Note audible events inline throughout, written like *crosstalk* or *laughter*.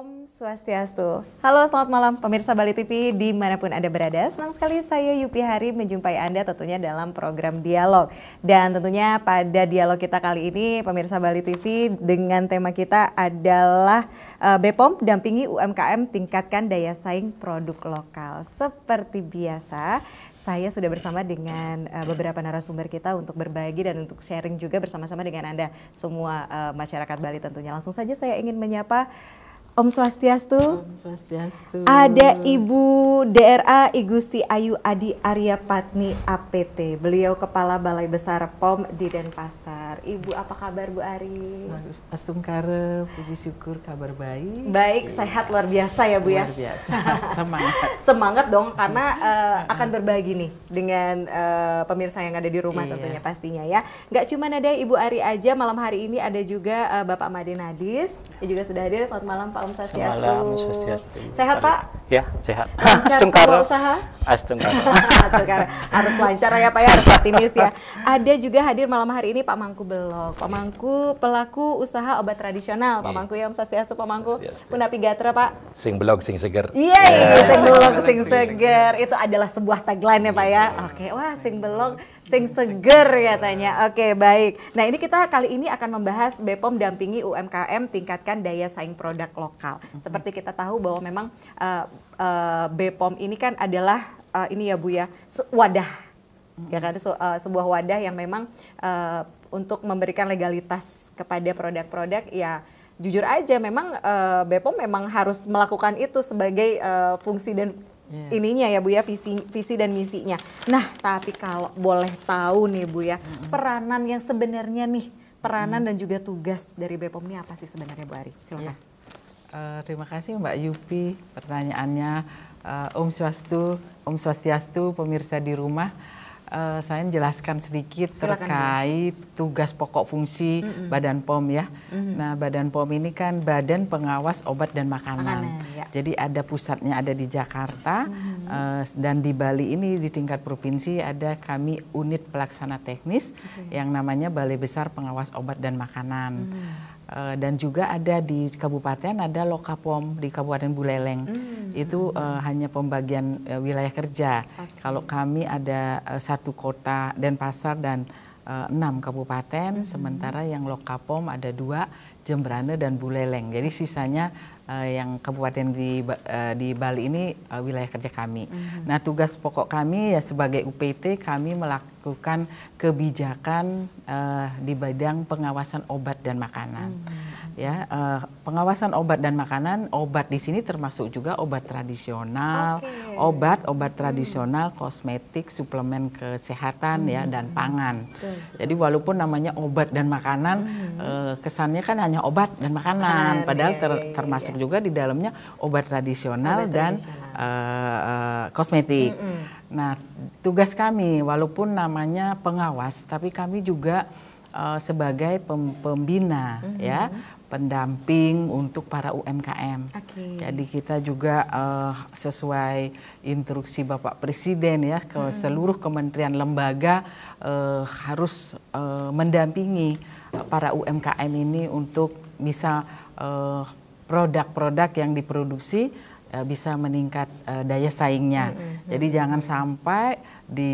Om Swastiastu. Halo, selamat malam pemirsa Bali TV dimanapun Anda berada. Senang sekali saya Yupi Hari menjumpai Anda tentunya dalam program Dialog. Dan tentunya pada dialog kita kali ini pemirsa Bali TV dengan tema kita adalah uh, eh, BPOM dampingi UMKM tingkatkan daya saing produk lokal. Seperti biasa, saya sudah bersama dengan uh, beberapa narasumber kita untuk berbagi dan untuk sharing juga bersama-sama dengan Anda semua uh, masyarakat Bali tentunya. Langsung saja saya ingin menyapa Om Swastiastu. Om Swastiastu. Ada Ibu DRA Igusti Ayu Adi Arya Patni APT. Beliau Kepala Balai Besar POM di Denpasar. Ibu apa kabar Bu Ari? Astungkare, puji syukur kabar baik. Baik, iya. sehat luar biasa ya Bu ya. Luar biasa. *laughs* Semangat. Semangat dong karena uh, *laughs* akan berbagi nih dengan uh, pemirsa yang ada di rumah iya. tentunya pastinya ya. Gak cuma ada Ibu Ari aja, malam hari ini ada juga uh, Bapak Made Nadis Dia juga sudah hadir. Selamat malam Pak Salam Swastiastu. Salam Swastiastu. Sehat Pak? Ya, sehat. *laughs* Astungkara. usaha? Astungkara. *laughs* Harus lancar ya Pak ya, harus optimis ya. Ada juga hadir malam hari ini Pak Mangku Belok. Pak Mangku pelaku usaha obat tradisional. Pak iya. Mangku yang Swastiastu Pak Mangku. Punapi Gatra Pak. Sing Belok, sing seger. Iya, yeah, iya. sing Belok, sing seger. Itu adalah sebuah tagline ya Pak ya. Iya. Oke, wah sing Belok, sing seger tanya. Oke, okay, baik. Nah, ini kita kali ini akan membahas BPOM dampingi UMKM tingkatkan daya saing produk lokal. Seperti kita tahu bahwa memang uh, eh, uh, eh, BPOM ini kan adalah uh, ini ya Bu ya, wadah. Ya kan so, uh, sebuah wadah yang memang uh, untuk memberikan legalitas kepada produk-produk ya jujur aja memang uh, BPOM memang harus melakukan itu sebagai uh, fungsi dan yeah. ininya ya Bu ya visi visi dan misinya. Nah, tapi kalau boleh tahu nih Bu ya, mm-hmm. peranan yang sebenarnya nih, peranan mm-hmm. dan juga tugas dari BPOM ini apa sih sebenarnya Bu Ari? Silakan. Yeah. Iya. Uh, terima kasih Mbak Yupi pertanyaannya. Uh, Om Swastu, Om Swastiastu, pemirsa di rumah uh, saya jelaskan sedikit Silakan terkait ya. tugas pokok fungsi mm -hmm. Badan POM ya. Mm -hmm. Nah, Badan POM ini kan Badan Pengawas Obat dan Makanan. Makanan ya. Jadi ada pusatnya ada di Jakarta mm -hmm. uh, dan di Bali ini di tingkat provinsi ada kami unit pelaksana teknis okay. yang namanya Balai Besar Pengawas Obat dan Makanan. Mm -hmm. Eh, dan juga ada di kabupaten ada Lokapom di Kabupaten Buleleng. Mm. Itu uh, hanya pembagian uh, wilayah kerja. Okay. Kalau kami ada uh, satu kota dan pasar dan uh, enam kabupaten, mm. sementara yang Lokapom ada dua Jemberana dan Buleleng. Jadi sisanya uh, yang kabupaten di uh, di Bali ini uh, wilayah kerja kami. Mm. Nah, tugas pokok kami ya sebagai UPT kami melakukan melakukan kebijakan uh, di bidang pengawasan obat dan makanan. Hmm. Ya, uh, pengawasan obat dan makanan, obat di sini termasuk juga obat tradisional, okay. obat obat hmm. tradisional, hmm. kosmetik, suplemen kesehatan hmm. ya dan hmm. pangan. Hmm. Jadi walaupun namanya obat dan makanan, hmm. uh, kesannya kan hanya obat dan makanan, padahal iya, ter, iya, iya, termasuk termasuk juga di dalamnya obat tradisional obat dan tradisional Eh, eh, kosmetik. Mm -hmm. Nah, tugas kami walaupun namanya pengawas, tapi kami juga uh, sebagai pem pembina mm -hmm. ya, pendamping untuk para UMKM. Okay. Jadi kita juga uh, sesuai instruksi Bapak Presiden ya ke hmm. seluruh kementerian lembaga uh, harus uh, mendampingi para UMKM ini untuk bisa uh, produk -produk yang diproduksi Eh, bisa meningkat uh, daya saingnya. Mm -hmm. Jadi jangan sampai di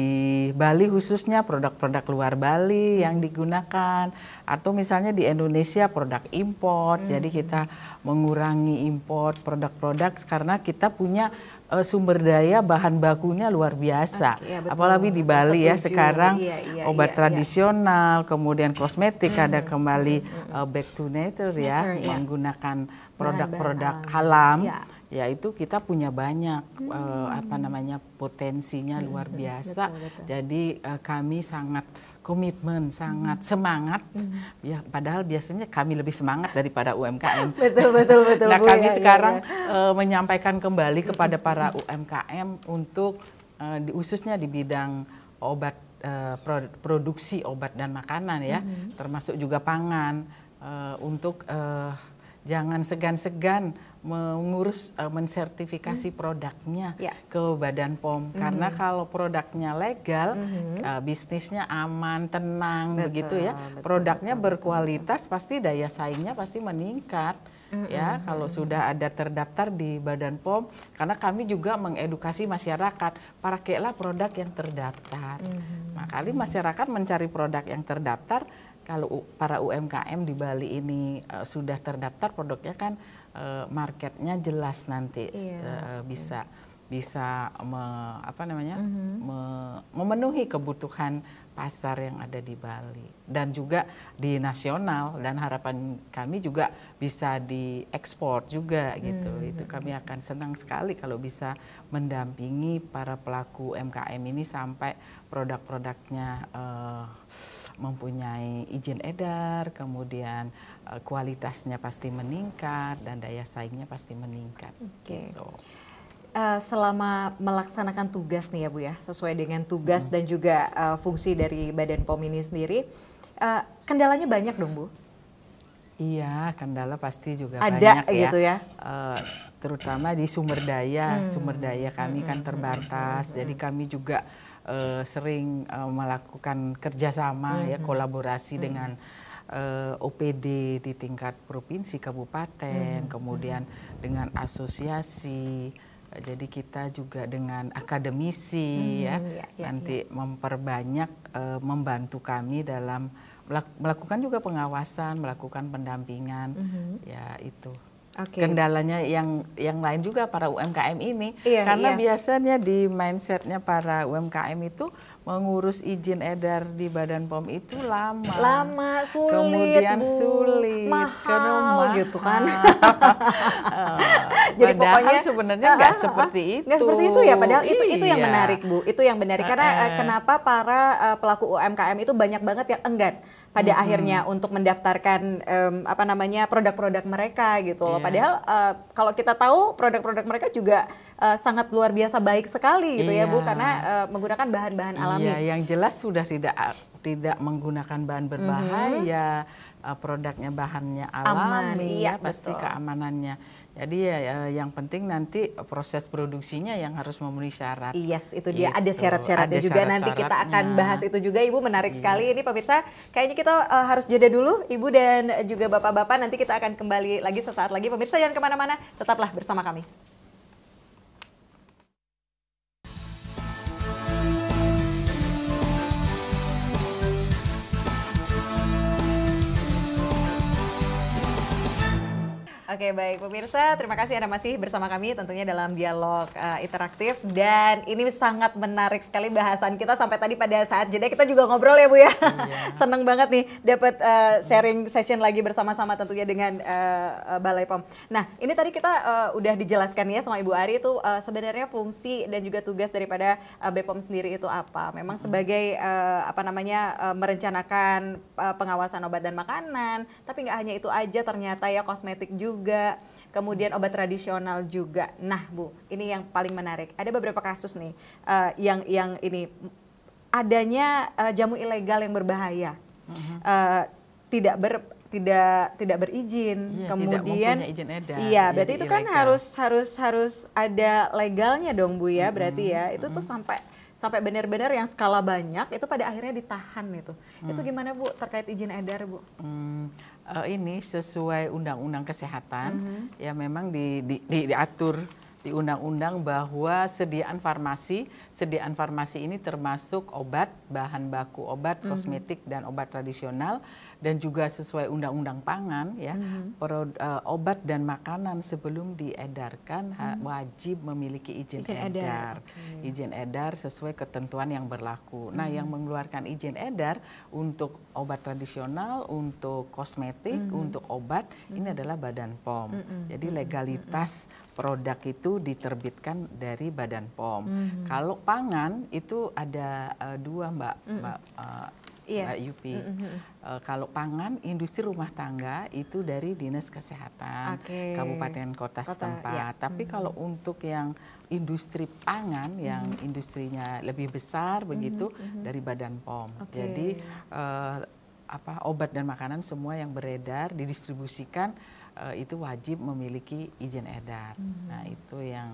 Bali khususnya produk-produk luar Bali yang digunakan atau misalnya di Indonesia produk import. Mm -hmm. Jadi kita mengurangi import produk-produk karena kita punya uh, sumber daya bahan bakunya luar biasa. Okay, ya, Apalagi di Bali ya Setuju. ya sekarang iya, iya, obat iya, iya. tradisional, iya. kemudian kosmetik mm -hmm. ada kembali mm -hmm. uh, back to nature, ya, nature ya, iya. menggunakan produk-produk alam. Yeah ya itu kita punya banyak hmm. uh, apa namanya potensinya hmm. luar biasa. Betul, betul. Jadi uh, kami sangat komitmen, sangat hmm. semangat. Hmm. Ya, padahal biasanya kami lebih semangat daripada UMKM. *laughs* betul, betul, betul. nah, kami ya, ya, sekarang ya, ya. menyampaikan kembali kepada para UMKM *laughs* untuk uh, khususnya di bidang obat uh, produksi obat dan makanan ya, hmm. termasuk juga pangan uh, untuk uh, jangan segan-segan mengurus uh, mensertifikasi hmm. produknya ya. ke Badan POM hmm. karena kalau produknya legal hmm. uh, bisnisnya aman tenang betul, begitu ya betul, produknya betul, berkualitas betul. pasti daya saingnya pasti meningkat hmm. ya hmm, kalau hmm. sudah ada terdaftar di Badan POM karena kami juga mengedukasi masyarakat pakailah produk yang terdaftar hmm. makanya hmm. masyarakat mencari produk yang terdaftar kalau para UMKM di Bali ini uh, sudah terdaftar produknya kan uh, marketnya jelas nanti yeah. Iya, uh, bisa bisa me, apa namanya mm -hmm. me, memenuhi kebutuhan pasar yang ada di Bali dan juga di nasional dan harapan kami juga bisa diekspor juga gitu. Mm -hmm. Itu kami akan senang sekali kalau bisa mendampingi para pelaku MKM ini sampai produk-produknya uh, mempunyai izin edar, kemudian eh, kualitasnya pasti meningkat dan daya saingnya pasti meningkat. Okay. Uh, gitu. eh, selama melaksanakan tugas nih ya Bu ya, sesuai dengan tugas hmm. dan juga uh, fungsi dari Badan POM ini sendiri, uh, kendalanya banyak dong Bu? Iya, kendala pasti juga Ada, banyak ya. gitu ya. Uh, terutama di sumber daya, hmm. sumber daya kami kan hmm. kan terbatas, hmm. jadi kami juga uh, sering uh, melakukan kerjasama mm -hmm. ya mm-hmm. kolaborasi mm -hmm. dengan uh, eh, OPD di tingkat provinsi, kabupaten, mm -hmm. kemudian mm-hmm. dengan asosiasi. Jadi kita juga dengan akademisi hmm, ya, ya, ya nanti ya. memperbanyak uh, membantu kami dalam melakukan juga pengawasan, melakukan pendampingan, mm -hmm. ya itu okay. kendalanya yang yang lain juga para UMKM ini iya, karena iya. biasanya di mindsetnya para UMKM itu mengurus izin edar di Badan POM itu lama lama sulit kemudian bu. sulit mahal, karena mahal gitu kan *laughs* *laughs* oh. jadi padahal pokoknya sebenarnya nggak uh, *laughs* uh, seperti itu nggak seperti itu ya padahal itu iya. itu yang iya. menarik bu itu yang menarik karena uh, kenapa para uh, pelaku UMKM itu banyak banget yang enggan pada hmm. akhirnya untuk mendaftarkan um, apa namanya produk-produk mereka gitu loh. Yeah. Padahal uh, kalau kita tahu produk-produk mereka juga uh, sangat luar biasa baik sekali gitu yeah. ya Bu iya. karena uh, menggunakan bahan-bahan yeah, alami. yang jelas sudah tidak tidak menggunakan bahan berbahaya, mm -hmm. produknya bahannya alami Aman, ya iya, pasti betul. keamanannya. Jadi ya, ya yang penting nanti proses produksinya yang harus memenuhi syarat. Yes, itu dia gitu. ada syarat-syaratnya juga syarat nanti kita akan bahas itu juga Ibu menarik iya. sekali ini pemirsa. Kayaknya kita uh, harus jeda dulu Ibu dan juga Bapak-bapak nanti kita akan kembali lagi sesaat lagi pemirsa jangan kemana mana tetaplah bersama kami. Oke baik pemirsa, terima kasih Anda masih bersama kami tentunya dalam dialog uh, interaktif dan ini sangat menarik sekali bahasan kita sampai tadi pada saat jeda kita juga ngobrol ya Bu ya. Iya. *laughs* Seneng banget nih dapat uh, eh, sharing session lagi bersama-sama tentunya dengan uh, Balai POM. Nah ini tadi kita uh, udah dijelaskan ya sama Ibu Ari itu uh, sebenarnya fungsi dan juga tugas daripada uh, BPOM sendiri itu apa? Memang sebagai uh, apa namanya uh, merencanakan uh, pengawasan obat dan makanan, tapi nggak hanya itu aja ternyata ya kosmetik juga juga, kemudian obat tradisional juga. Nah, Bu, ini yang paling menarik. Ada beberapa kasus nih uh, yang yang ini adanya uh, jamu ilegal yang berbahaya. Uh -huh. uh, tidak ber tidak tidak berizin iya, kemudian tidak izin edar, iya, iya berarti itu kan ilegal. harus harus harus ada legalnya dong bu ya mm -hmm. berarti ya itu mm -hmm. tuh sampai sampai benar-benar yang skala banyak itu pada akhirnya ditahan itu mm. itu gimana bu terkait izin edar bu mm uh, ini sesuai undang-undang kesehatan mm -hmm. ya memang di, di, di, diatur di undang-undang bahwa sediaan farmasi, sediaan farmasi ini termasuk obat, bahan baku obat, mm -hmm. kosmetik dan obat tradisional dan juga sesuai undang-undang pangan ya hmm Pro, uh, obat dan makanan sebelum diedarkan hmm wajib memiliki izin, izin edar, edar. Okay. izin edar sesuai ketentuan yang berlaku. hmm Nah yang hmm. mengeluarkan izin edar untuk obat tradisional, untuk kosmetik, hmm untuk obat hmm ini adalah Badan POM. hmm, hmm. Jadi hmm, legalitas hmm produk itu diterbitkan dari Badan POM. Mm-hmm. Kalau pangan itu ada uh, dua mbak, mm-hmm. mbak. Uh, yeah. Mbak Yupi. Mm -hmm. uh, kalau pangan, industri rumah tangga itu dari dinas kesehatan okay. kabupaten kota, kota setempat. Yeah. Tapi mm -hmm. kalau untuk yang industri pangan, mm -hmm. yang industrinya lebih besar mm-hmm, begitu mm -hmm. dari Badan POM. Okay. Jadi uh, apa obat dan makanan semua yang beredar didistribusikan uh, itu wajib memiliki izin edar. Mm -hmm. Nah itu yang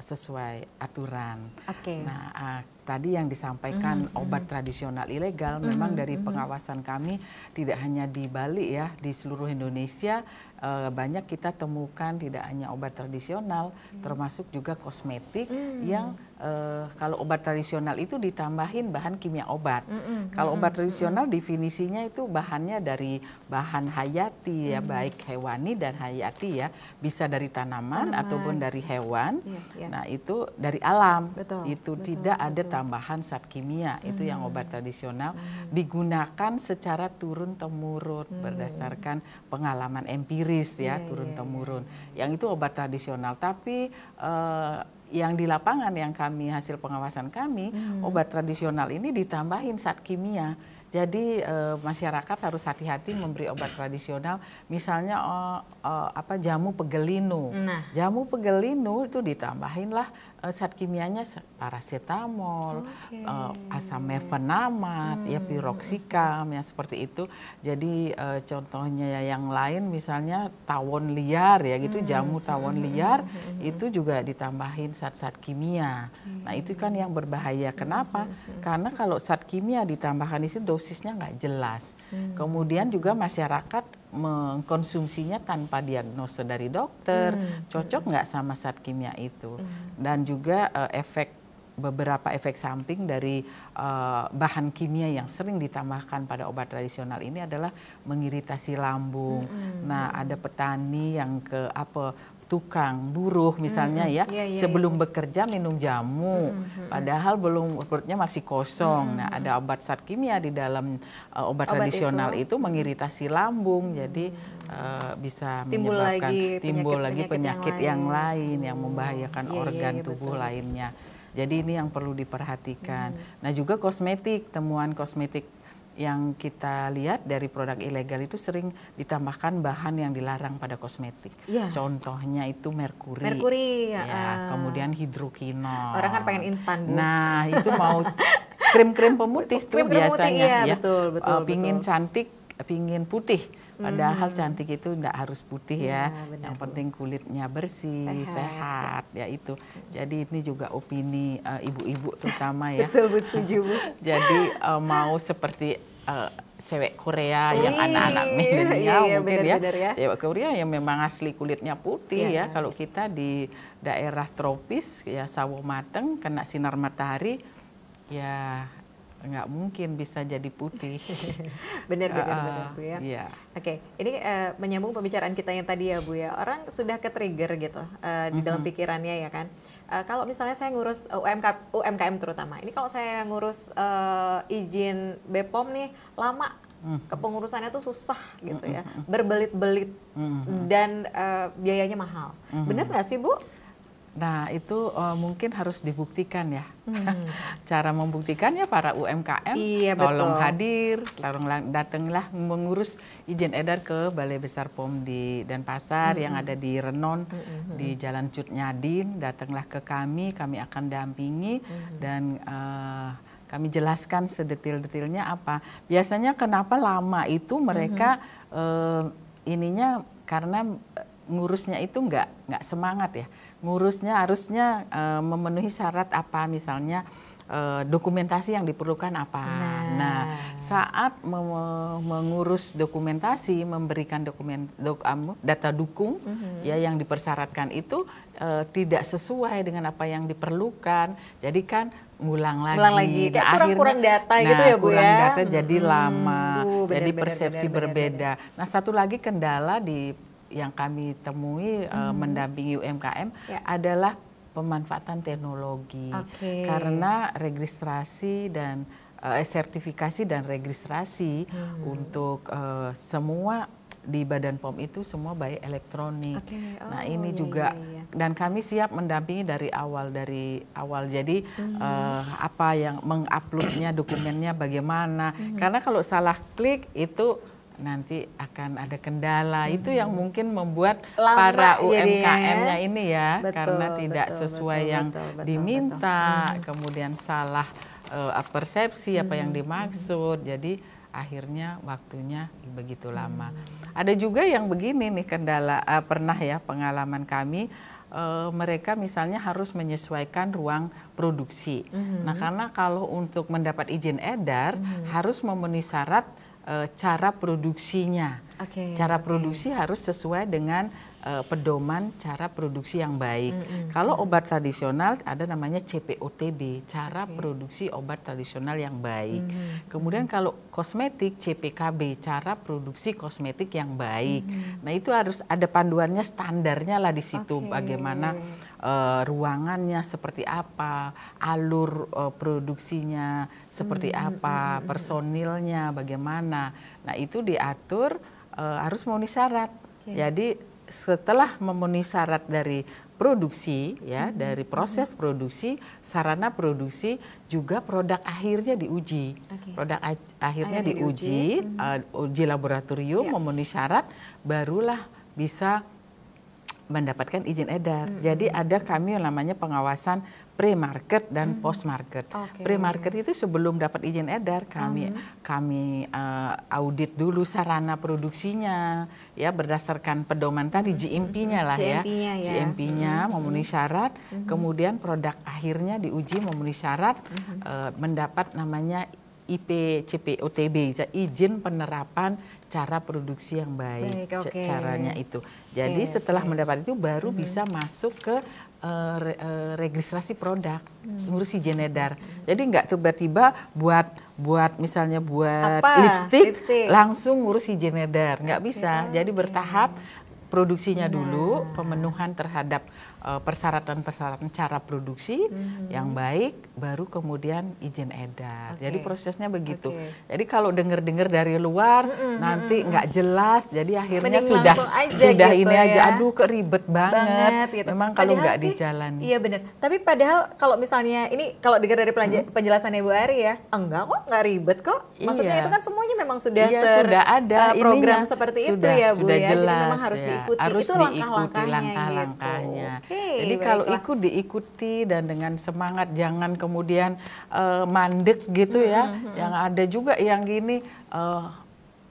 sesuai aturan. Okay. Nah ah, tadi yang disampaikan mm -hmm. obat mm-hmm. tradisional ilegal mm -hmm. memang dari mm-hmm. pengawasan kami tidak hanya di Bali ya di seluruh Indonesia uh, banyak kita temukan tidak hanya obat tradisional mm. termasuk juga kosmetik mm. yang uh, kalau obat tradisional itu ditambahin bahan kimia obat mm -hmm. kalau obat tradisional definisinya itu bahannya dari bahan hayati ya baik hewani dan hayati ya bisa dari tanaman, tanaman. ataupun dari hewan yeah, yeah. nah itu dari alam betul, itu betul, tidak betul. ada tambahan zat kimia hmm. itu yang obat tradisional hmm. digunakan secara turun temurun hmm. berdasarkan pengalaman empiris ya yeah, iya, turun temurun. Yeah. Iya. Yang itu obat tradisional tapi uh, yang di lapangan yang kami hasil pengawasan kami hmm. obat tradisional ini ditambahin zat kimia. Jadi e, masyarakat harus hati-hati memberi obat tradisional, misalnya e, e, apa jamu pegelinu. Nah. Jamu pegelinu itu ditambahinlah Eh, zat kimianya parasetamol, okay. Eh, asam mefenamat, ya, hmm. ya piroksikam, ya seperti itu. Jadi uh, contohnya ya yang lain misalnya tawon liar ya gitu, hmm. jamu tawon hmm. liar hmm. itu juga ditambahin zat-zat kimia. Hmm. Nah itu kan yang berbahaya. Hmm. Kenapa? Hmm. hmm. Karena kalau zat kimia ditambahkan di sini dosisnya nggak jelas. Hmm. Kemudian juga masyarakat mengkonsumsinya tanpa diagnosa dari dokter, hmm. cocok nggak sama zat kimia itu, hmm. dan juga uh, efek beberapa efek samping dari uh, bahan kimia yang sering ditambahkan pada obat tradisional ini adalah mengiritasi lambung. -hmm. Nah, ada petani yang ke apa tukang buruh misalnya -hmm. ya yeah, yeah, sebelum yeah. bekerja minum jamu -hmm. padahal belum perutnya masih kosong -hmm. nah ada obat zat kimia di dalam uh, obat, obat tradisional itu. itu mengiritasi lambung jadi uh, bisa timbul menyebabkan lagi timbul penyakit, lagi penyakit, yang, yang lain yang membahayakan yeah, iya, organ yeah, yeah, tubuh betul. lainnya jadi ini yang perlu diperhatikan -hmm. nah juga kosmetik temuan kosmetik yang kita lihat dari produk ilegal itu sering ditambahkan bahan yang dilarang pada kosmetik. Ya. Contohnya itu merkuri. Merkuri. Ya, uh, kemudian hidrokinol. Orang kan pengen instan. Nah, itu mau krim-krim pemutih krim *laughs* -krim tuh biasanya iya, ya. Betul, eh, betul, uh, pingin cantik, pingin putih Padahal hmm. cantik itu tidak harus putih ya. ya yang penting kulitnya bersih, sehat, sehat ya itu. Jadi ini juga opini eh, ibu-ibu uh, terutama ya. *laughs* Betul, Bu, setuju, Bu. *laughs* Jadi uh, mau seperti uh, cewek Korea Wih, yang iya, anak-anak iya, iya, milenial iya, mungkin bener, ya. Bener ya cewek Korea yang memang asli kulitnya putih iya. ya. kalau kita di daerah tropis ya sawo mateng kena sinar matahari ya nggak mungkin bisa jadi putih. *laughs* benar benar uh, benar bu ya. Iya. Oke, okay. ini uh, menyambung pembicaraan kita yang tadi ya bu ya. Orang sudah ke trigger gitu uh, di mm -hmm. dalam mhm. pikirannya ya kan. Uh, kalau misalnya saya ngurus UMK, UMKM terutama, ini kalau saya ngurus uh, izin BPOM nih lama mhm. kepengurusannya tuh susah gitu mhm, ya, berbelit-belit dan uh, biayanya mahal. Mm Benar nggak sih Bu? Nah, itu uh, mungkin harus dibuktikan ya. Hmm. *laughs* Cara membuktikannya para UMKM iya, tolong betul. hadir, tolong datanglah mengurus izin edar ke Balai Besar POM di Denpasar hmm. yang ada di Renon hmm. di hmm. Jalan Cut Nyadin, datanglah ke kami, kami akan dampingi hmm. dan uh, kami jelaskan sedetil-detilnya apa. Biasanya kenapa lama itu mereka hmm. uh, ininya karena ngurusnya itu nggak nggak semangat ya ngurusnya harusnya e, memenuhi syarat apa misalnya e, dokumentasi yang diperlukan apa nah, nah saat me mengurus dokumentasi memberikan dokumen dok, data dukung mm -hmm. ya yang dipersyaratkan itu e, tidak sesuai dengan apa yang diperlukan jadi kan ngulang lagi, ngulang lagi. nah, kurang kurang data nah, gitu ya bu ya? data jadi hmm, lama uh, bener, jadi persepsi bener, bener, berbeda. Bener, bener. Nah satu lagi kendala di yang kami temui eh, hmm. uh, mendampingi UMKM ya. adalah pemanfaatan teknologi okay. karena registrasi dan uh, sertifikasi dan registrasi hmm. untuk uh, semua di Badan POM itu semua baik elektronik. Okay. Nah, oh, nah ini iya, juga iya, iya. dan kami siap mendampingi dari awal dari awal. Jadi hmm. uh, apa yang menguploadnya dokumennya bagaimana? Hmm. Karena kalau salah klik itu nanti akan ada kendala hmm. itu yang mungkin membuat Lama para ya. UMKM-nya ini ya betul, karena tidak betul, sesuai betul, yang betul, betul, diminta betul. Hmm. kemudian salah uh, persepsi hmm. apa yang hmm, hmm, dimaksud jadi akhirnya waktunya begitu lama hmm. ada juga yang begini nih kendala uh, pernah ya pengalaman kami uh, mereka misalnya harus menyesuaikan ruang produksi. -hmm. Nah, karena kalau untuk mendapat izin edar -hmm. harus memenuhi syarat Eh, cara produksinya. Okay. Cara produksi harus sesuai dengan uh, pedoman cara produksi yang baik. Mm -hmm. Kalau obat tradisional ada namanya CPOTB, cara okay. produksi obat tradisional yang baik. Mm -hmm. Kemudian kalau kosmetik CPKB, cara produksi kosmetik yang baik. Mm -hmm. Nah, itu harus ada panduannya standarnya lah di situ okay. bagaimana uh, ruangannya seperti apa, alur uh, produksinya seperti -hmm. apa, mm-hmm. personilnya bagaimana. Nah, itu diatur uh, harus memenuhi syarat. Okay. Jadi setelah memenuhi syarat dari produksi ya hmm. dari hmm. proses produksi sarana produksi juga produk akhirnya diuji okay. produk akhirnya Akhir diuji di uji. uh, hmm. eh, uji laboratorium yeah. memenuhi syarat barulah bisa mendapatkan izin edar. Hmm. Jadi ada kami yang namanya pengawasan pre-market dan -hmm. post-market. Okay. Pre-market itu sebelum dapat izin edar kami -hmm. kami uh, audit dulu sarana produksinya ya berdasarkan pedoman tadi mm-hmm. GMP-nya lah ya. GMP-nya ya. mm-hmm. memenuhi syarat, -hmm. kemudian produk akhirnya diuji memenuhi syarat -hmm. uh, mendapat namanya IPCPOTB izin penerapan cara produksi yang baik, baik okay. caranya itu. Jadi okay, setelah okay. mendapat itu baru mm -hmm. bisa masuk ke Eh, re, uh, registrasi produk, hmm. ngurusi jenedar. Hmm. Jadi nggak tiba-tiba buat buat misalnya buat lipstik lipstick, lipstick langsung ngurusi jenedar, nggak bisa. Jadi bertahap produksinya nah. dulu, pemenuhan terhadap Eh, persyaratan-persyaratan cara produksi hmm. yang baik, baru kemudian izin edar. Okay. Jadi prosesnya begitu. Okay. Jadi kalau dengar-dengar dari luar hmm, nanti mhm, mhm. nggak jelas, jadi akhirnya Mending sudah aja sudah gitu ini ya. aja, aduh keribet banget. banget gitu. Memang kalau nggak dijalani. Iya benar. Tapi padahal kalau misalnya ini kalau dengar dari hmm. penjelasannya Bu Ari ya, enggak kok nggak ribet kok. Maksudnya iya. itu kan semuanya memang sudah iya, ter sudah ada uh, program ininya, seperti sudah, itu ya Bu sudah ya. Jelas, jadi memang harus ya. diikuti. Harus itu langkah-langkahnya langkah Gitu okay, jadi kalau ikut diikuti dan dengan semangat jangan kemudian uh, mandek gitu mm -hmm. ya yang ada juga yang gini uh,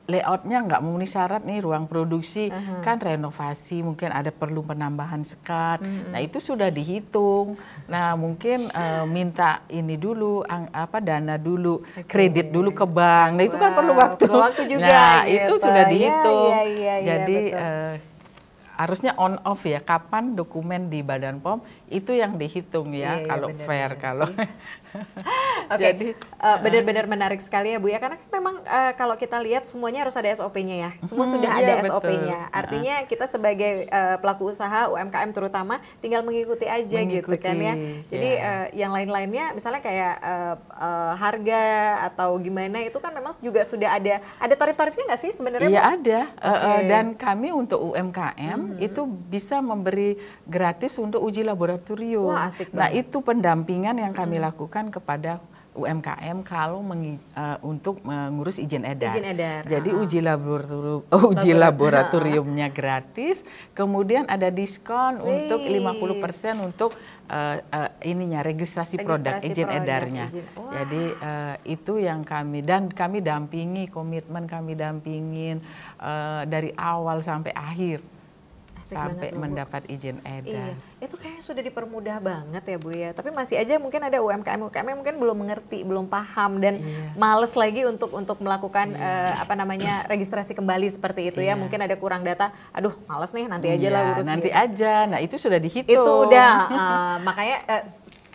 layoutnya nggak memenuhi syarat nih ruang produksi uh hmm, -huh. kan renovasi mungkin ada perlu penambahan sekat uh -huh. nah itu sudah dihitung nah mungkin uh, minta ini dulu ang, apa dana dulu okay. kredit dulu ke bank nah itu kan perlu waktu perlu waktu juga nah gitu. itu sudah ya. Iya, dihitung ya, ya, ya, jadi ya, harusnya on off ya kapan dokumen di Badan POM itu yang dihitung ya, iya, iya kalau iya, bener, fair bener, kalau *laughs* *laughs* okay. Jadi uh, benar-benar menarik sekali ya Bu ya karena kan memang uh, kalau kita lihat semuanya harus ada SOP-nya ya. Semua hmm, sudah iya, ada SOP-nya. Artinya kita sebagai uh, pelaku usaha UMKM terutama tinggal mengikuti aja gitu mengikuti, gitu kan ya. Jadi yeah. Iya. uh, yang lain-lainnya misalnya kayak uh, uh, harga atau gimana itu kan memang juga sudah ada ada tarif-tarifnya nggak sih sebenarnya? Iya ada. Okay. Uh, dan kami untuk UMKM hmm. itu bisa memberi gratis untuk uji laboratorium. Wah, asik nah itu pendampingan yang kami hmm. lakukan diberikan kepada UMKM kalau mengi, uh, untuk mengurus izin edar. Izin edar. Jadi uh ah. -huh. uji laboratorium uji laboratoriumnya ah, ah. gratis, kemudian ada diskon Wih. untuk 50% untuk uh, eh, uh, eh, ininya registrasi, registrasi produk izin edarnya. Jadi uh, itu yang kami dan kami dampingi komitmen kami dampingin uh, dari awal sampai akhir Asik sampai mendapat Bu. izin edar. Iya. Itu kayaknya sudah dipermudah banget ya Bu ya. Tapi masih aja mungkin ada UMKM UMKM yang mungkin belum mengerti, belum paham dan iya. males lagi untuk untuk melakukan iya. uh, apa namanya *clears throat* registrasi kembali seperti itu ya. iya. ya. Mungkin ada kurang data. Aduh, males nih nanti aja lah iya, urus. Nanti gitu. aja. Nah, itu sudah dihitung. Itu udah. Uh, *laughs* makanya uh,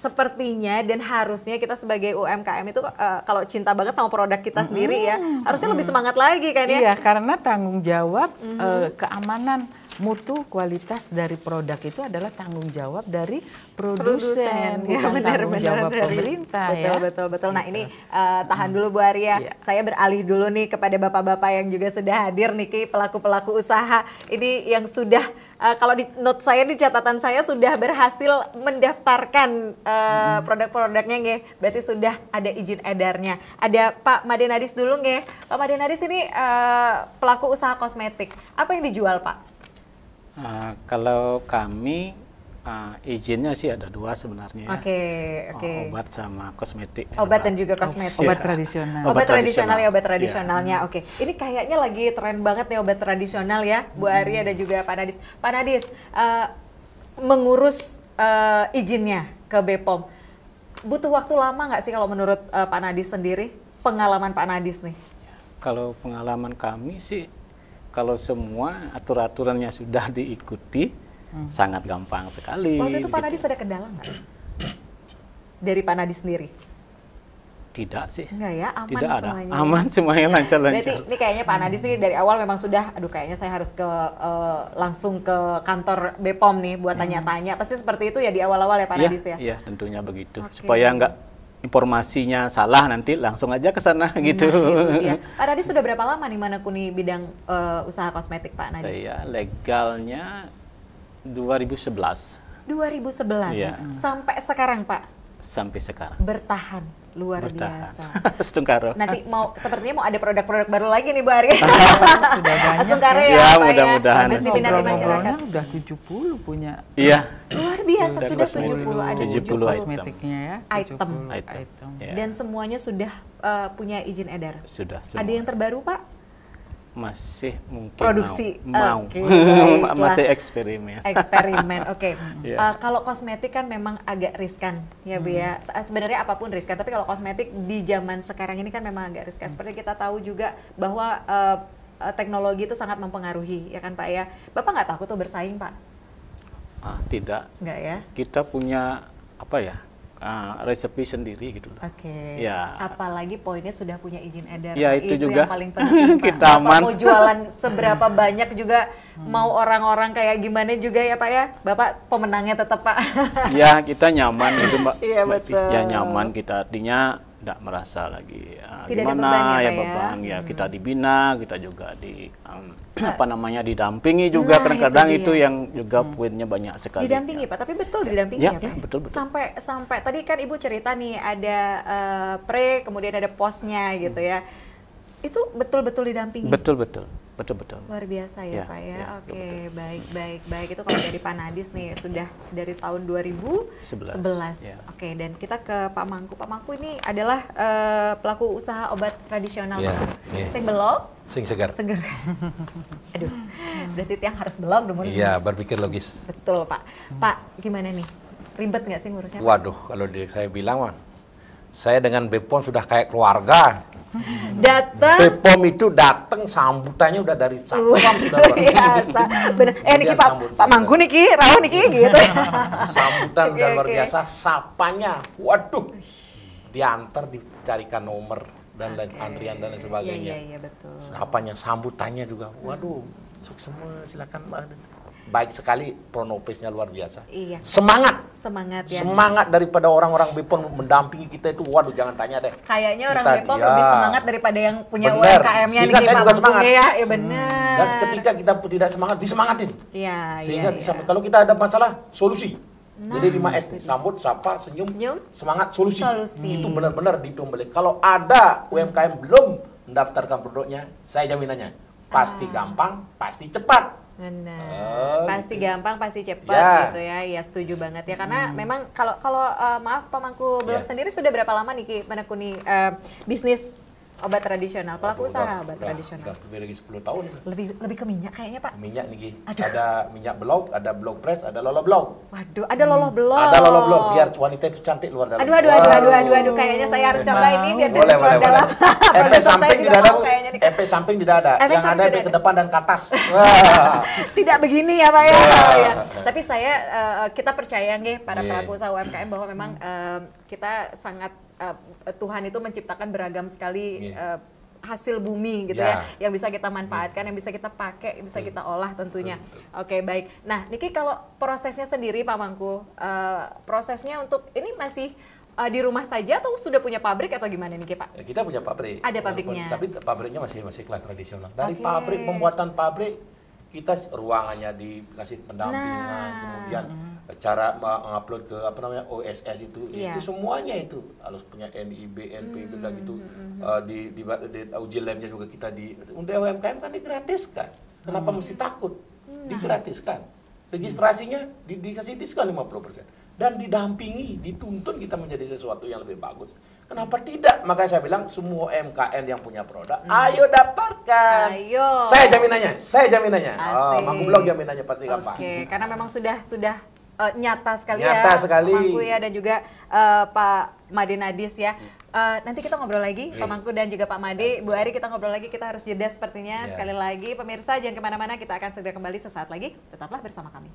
sepertinya dan harusnya kita sebagai UMKM itu uh, kalau cinta banget sama produk kita mm -hmm. sendiri ya harusnya mm -hmm. lebih semangat lagi kan ya iya karena tanggung jawab mm -hmm. uh, keamanan mutu kualitas dari produk itu adalah tanggung jawab dari produsen, produsen. bukan *laughs* ya, bener, tanggung bener, jawab bener. pemerintah betul, ya. Betul betul Nah, ini uh, tahan dulu Bu Arya. Yeah. Saya beralih dulu nih kepada bapak-bapak yang juga sudah hadir nih pelaku-pelaku usaha. Ini yang sudah uh, kalau di note saya di catatan saya sudah berhasil mendaftarkan uh, hmm. produk-produknya nggih. Berarti sudah ada izin edarnya. Ada Pak Madenadis dulu nggih. Pak Madenadis ini uh, pelaku usaha kosmetik. Apa yang dijual, Pak? Uh, kalau kami uh, izinnya sih ada dua sebenarnya. Ya. Oke, okay, oh, oke. Okay. Obat sama kosmetik. Obat dan juga kosmetik. Oh, obat yeah. tradisional. Obat, obat tradisional ya, obat iya. tradisionalnya. Yeah. Hmm. Oke. Okay. Ini kayaknya lagi tren banget nih ya, obat tradisional ya, Bu hmm. dan dan juga Pak Nadis. Pak Nadis uh, mengurus uh, izinnya ke Bepom. Butuh waktu lama nggak sih kalau menurut uh, Pak Nadis sendiri? Pengalaman Pak Nadis nih. Kalau pengalaman kami sih kalau semua aturan-aturannya sudah diikuti, hmm. sangat gampang sekali. Waktu itu Pak gitu. Nadis ada kendala nggak? Dari Pak Nadis sendiri? Tidak sih. Enggak ya, aman Tidak semuanya. Aman semuanya lancar-lancar. Berarti ini kayaknya Pak Nadis nih dari awal memang sudah, aduh kayaknya saya harus ke uh, langsung ke kantor BPOM nih buat hmm. tanya-tanya. Hmm. Pasti seperti itu ya di awal-awal ya Pak ya, Nadis ya? Iya, tentunya begitu. Okay. Supaya nggak informasinya salah nanti langsung aja ke sana nah, gitu. Nah, ya. Pak Radis sudah berapa lama nih menekuni bidang uh, usaha kosmetik Pak Nadis? Saya legalnya 2011. 2011 ya. sampai sekarang Pak? Sampai sekarang. Bertahan luar bertahan. biasa. Setengkaro. *laughs* Nanti mau sepertinya mau ada produk-produk baru lagi nih Bu Ari. *laughs* Sudah banyak. Setengkaro ya. ya. Ya, ya. mudah-mudahan. Ya? Diminati masyarakat. Udah 70 punya. Iya. Luar biasa Dan sudah 70 ada 70, 70 kosmetiknya ya. Item. Item. item. Yeah. Dan semuanya sudah uh, punya izin edar. Sudah. Semua. Ada yang terbaru Pak? masih mungkin produksi mau, mau. Okay, *laughs* masih eksperimen eksperimen oke okay. yeah. uh, kalau kosmetik kan memang agak riskan ya bu ya hmm. Eh, sebenarnya apapun riskan tapi kalau kosmetik di zaman sekarang ini kan memang agak riskan hmm. seperti kita tahu juga bahwa uh, teknologi itu sangat mempengaruhi ya kan pak ya bapak nggak takut tuh bersaing pak ah, tidak nggak ya kita punya apa ya uh, ah, resepi sendiri gitu loh. Oke. Okay. Ya. Apalagi poinnya sudah punya izin edar. Ya nah, itu, itu juga. yang paling penting. *laughs* Pak. Kita Bapak mau jualan *laughs* seberapa banyak juga hmm. mau orang-orang kayak gimana juga ya Pak ya. Bapak pemenangnya tetap Pak. *laughs* ya kita nyaman gitu Mbak. Iya betul. Ya nyaman kita artinya tidak merasa lagi ya, Tidak gimana ya, ya beban ya hmm. kita dibina kita juga di um, *clears throat* apa eh. namanya didampingi juga nah, kadang-kadang itu, itu yang juga hmm. poinnya banyak sekali. Didampingi ya. Pak, tapi betul ya. didampingi ya, ya, ya betul, betul. Sampai sampai tadi kan Ibu cerita nih ada uh, pre kemudian ada posnya gitu hmm. gitu ya. Itu betul-betul didampingi. Betul-betul. Betul-betul. Luar biasa ya, ya Pak ya. ya Oke, baik baik baik itu kalau dari Pak Nadis nih sudah dari tahun 2011. 11. Ya. Oke, dan kita ke Pak Mangku. Pak Mangku ini adalah uh, pelaku usaha obat tradisional. Ya. Pak. Ya. Saya belok Sing segar. Segar. *laughs* Aduh, berarti tiang harus belum dong. Iya, berpikir logis. Betul Pak. Pak, gimana nih? Ribet nggak sih ngurusnya? Waduh, kalau saya bilang mah, saya dengan Bepom sudah kayak keluarga. *laughs* Datang. Bepom itu datang sambutannya udah dari satpam sudah Iya. biasa. Benar. Eh niki Pak, Pak Mangku niki, Rao niki iya. gitu. *laughs* Sambutan okay, udah okay. luar biasa, sapanya. Waduh. Diantar dicarikan nomor dan lain okay. antrian dan lain iya, sebagainya. Iya, iya, betul. Apanya sambutannya juga. Waduh, hmm. semua silakan baik sekali pronopesnya luar biasa. Iya. Semangat. Semangat ya. Semangat daripada orang-orang BPOM mendampingi kita itu waduh jangan tanya deh. Kayaknya orang kita, ya. lebih semangat daripada yang punya UMKM-nya nih. saya juga semangat. Ya, ya benar. Hmm. Dan ketika kita tidak semangat disemangatin. Iya, Sehingga iya, iya. kalau kita ada masalah solusi. Nah, Jadi 5 S nih, gitu. sambut, sapa, senyum, senyum, semangat, solusi. solusi. Itu benar-benar balik. Kalau ada UMKM belum mendaftarkan produknya, saya jaminannya pasti ah. gampang, pasti cepat. Benar. Oh, pasti gitu. gampang, pasti cepat ya. gitu ya. Ya setuju banget ya karena hmm. memang kalau kalau uh, maaf pemangku belum ya. sendiri sudah berapa lama nih menekuni uh, bisnis Obat tradisional. Pelaku obat, usaha obat udah, tradisional. Udah lebih lagi 10 tahun. Lebih lebih ke minyak kayaknya, Pak. Minyak nih. Aduh. Ada minyak blok, ada blok press, ada lolo blok. Waduh, ada lolo hmm. blok. Ada lolo blok biar wanita itu cantik luar dalam. Aduh, aduh, aduh, aduh, aduh, aduh, kayaknya saya harus coba ini biar boleh, boleh, boleh. Efek *laughs* samping tidak ada. Efek samping tidak ada. Yang ada efek ke depan dan ke atas. *laughs* Tidak begini ya, Pak ya. Iya. Oh, iya. Tapi saya eh, eh, kita percaya nih para iya. pelaku usaha UMKM bahwa memang hmm. eh, kita sangat uh, Tuhan itu menciptakan beragam sekali yeah. Iya. uh, hasil bumi gitu yeah. ya yang bisa kita manfaatkan, iya. yang bisa kita pakai, bisa hmm. kita olah tentunya. Oke, okay, baik. Nah, Niki kalau prosesnya sendiri Pak Mangku, uh, prosesnya untuk ini masih uh, di rumah saja atau sudah punya pabrik atau gimana Niki Pak? kita punya pabrik. Ada pabriknya. Tapi pabriknya masih masih kelas tradisional. Dari okay. pabrik pembuatan pabrik kita ruangannya dikasih pendampingan, nah. kemudian hmm cara mengupload ke apa namanya OSS itu yeah. itu iya. semuanya itu harus punya NIB NP mm, itu gitu mm, uh, di di, di uji lemnya juga kita di untuk UMKM kan digratiskan kenapa mm. mesti takut nah. digratiskan registrasinya di, dikasih diskon 50% dan didampingi dituntun kita menjadi sesuatu yang lebih bagus Kenapa tidak? Makanya saya bilang semua UMKM yang punya produk, hmm. ayo daftarkan. Ayo. Saya jaminannya, saya jaminannya. Oh, ah, Maku jaminannya pasti gampang. karena memang sudah sudah uh, nyata sekali nyata ya. Nyata sekali. Pak Mangku ya dan juga uh, Pak Made Nadis ya. Uh, nanti kita ngobrol lagi, yeah. Pak dan juga Pak Made. Bu Ari kita ngobrol lagi, kita harus jeda sepertinya yeah. sekali lagi. Pemirsa jangan kemana-mana, kita akan segera kembali sesaat lagi. Tetaplah bersama kami.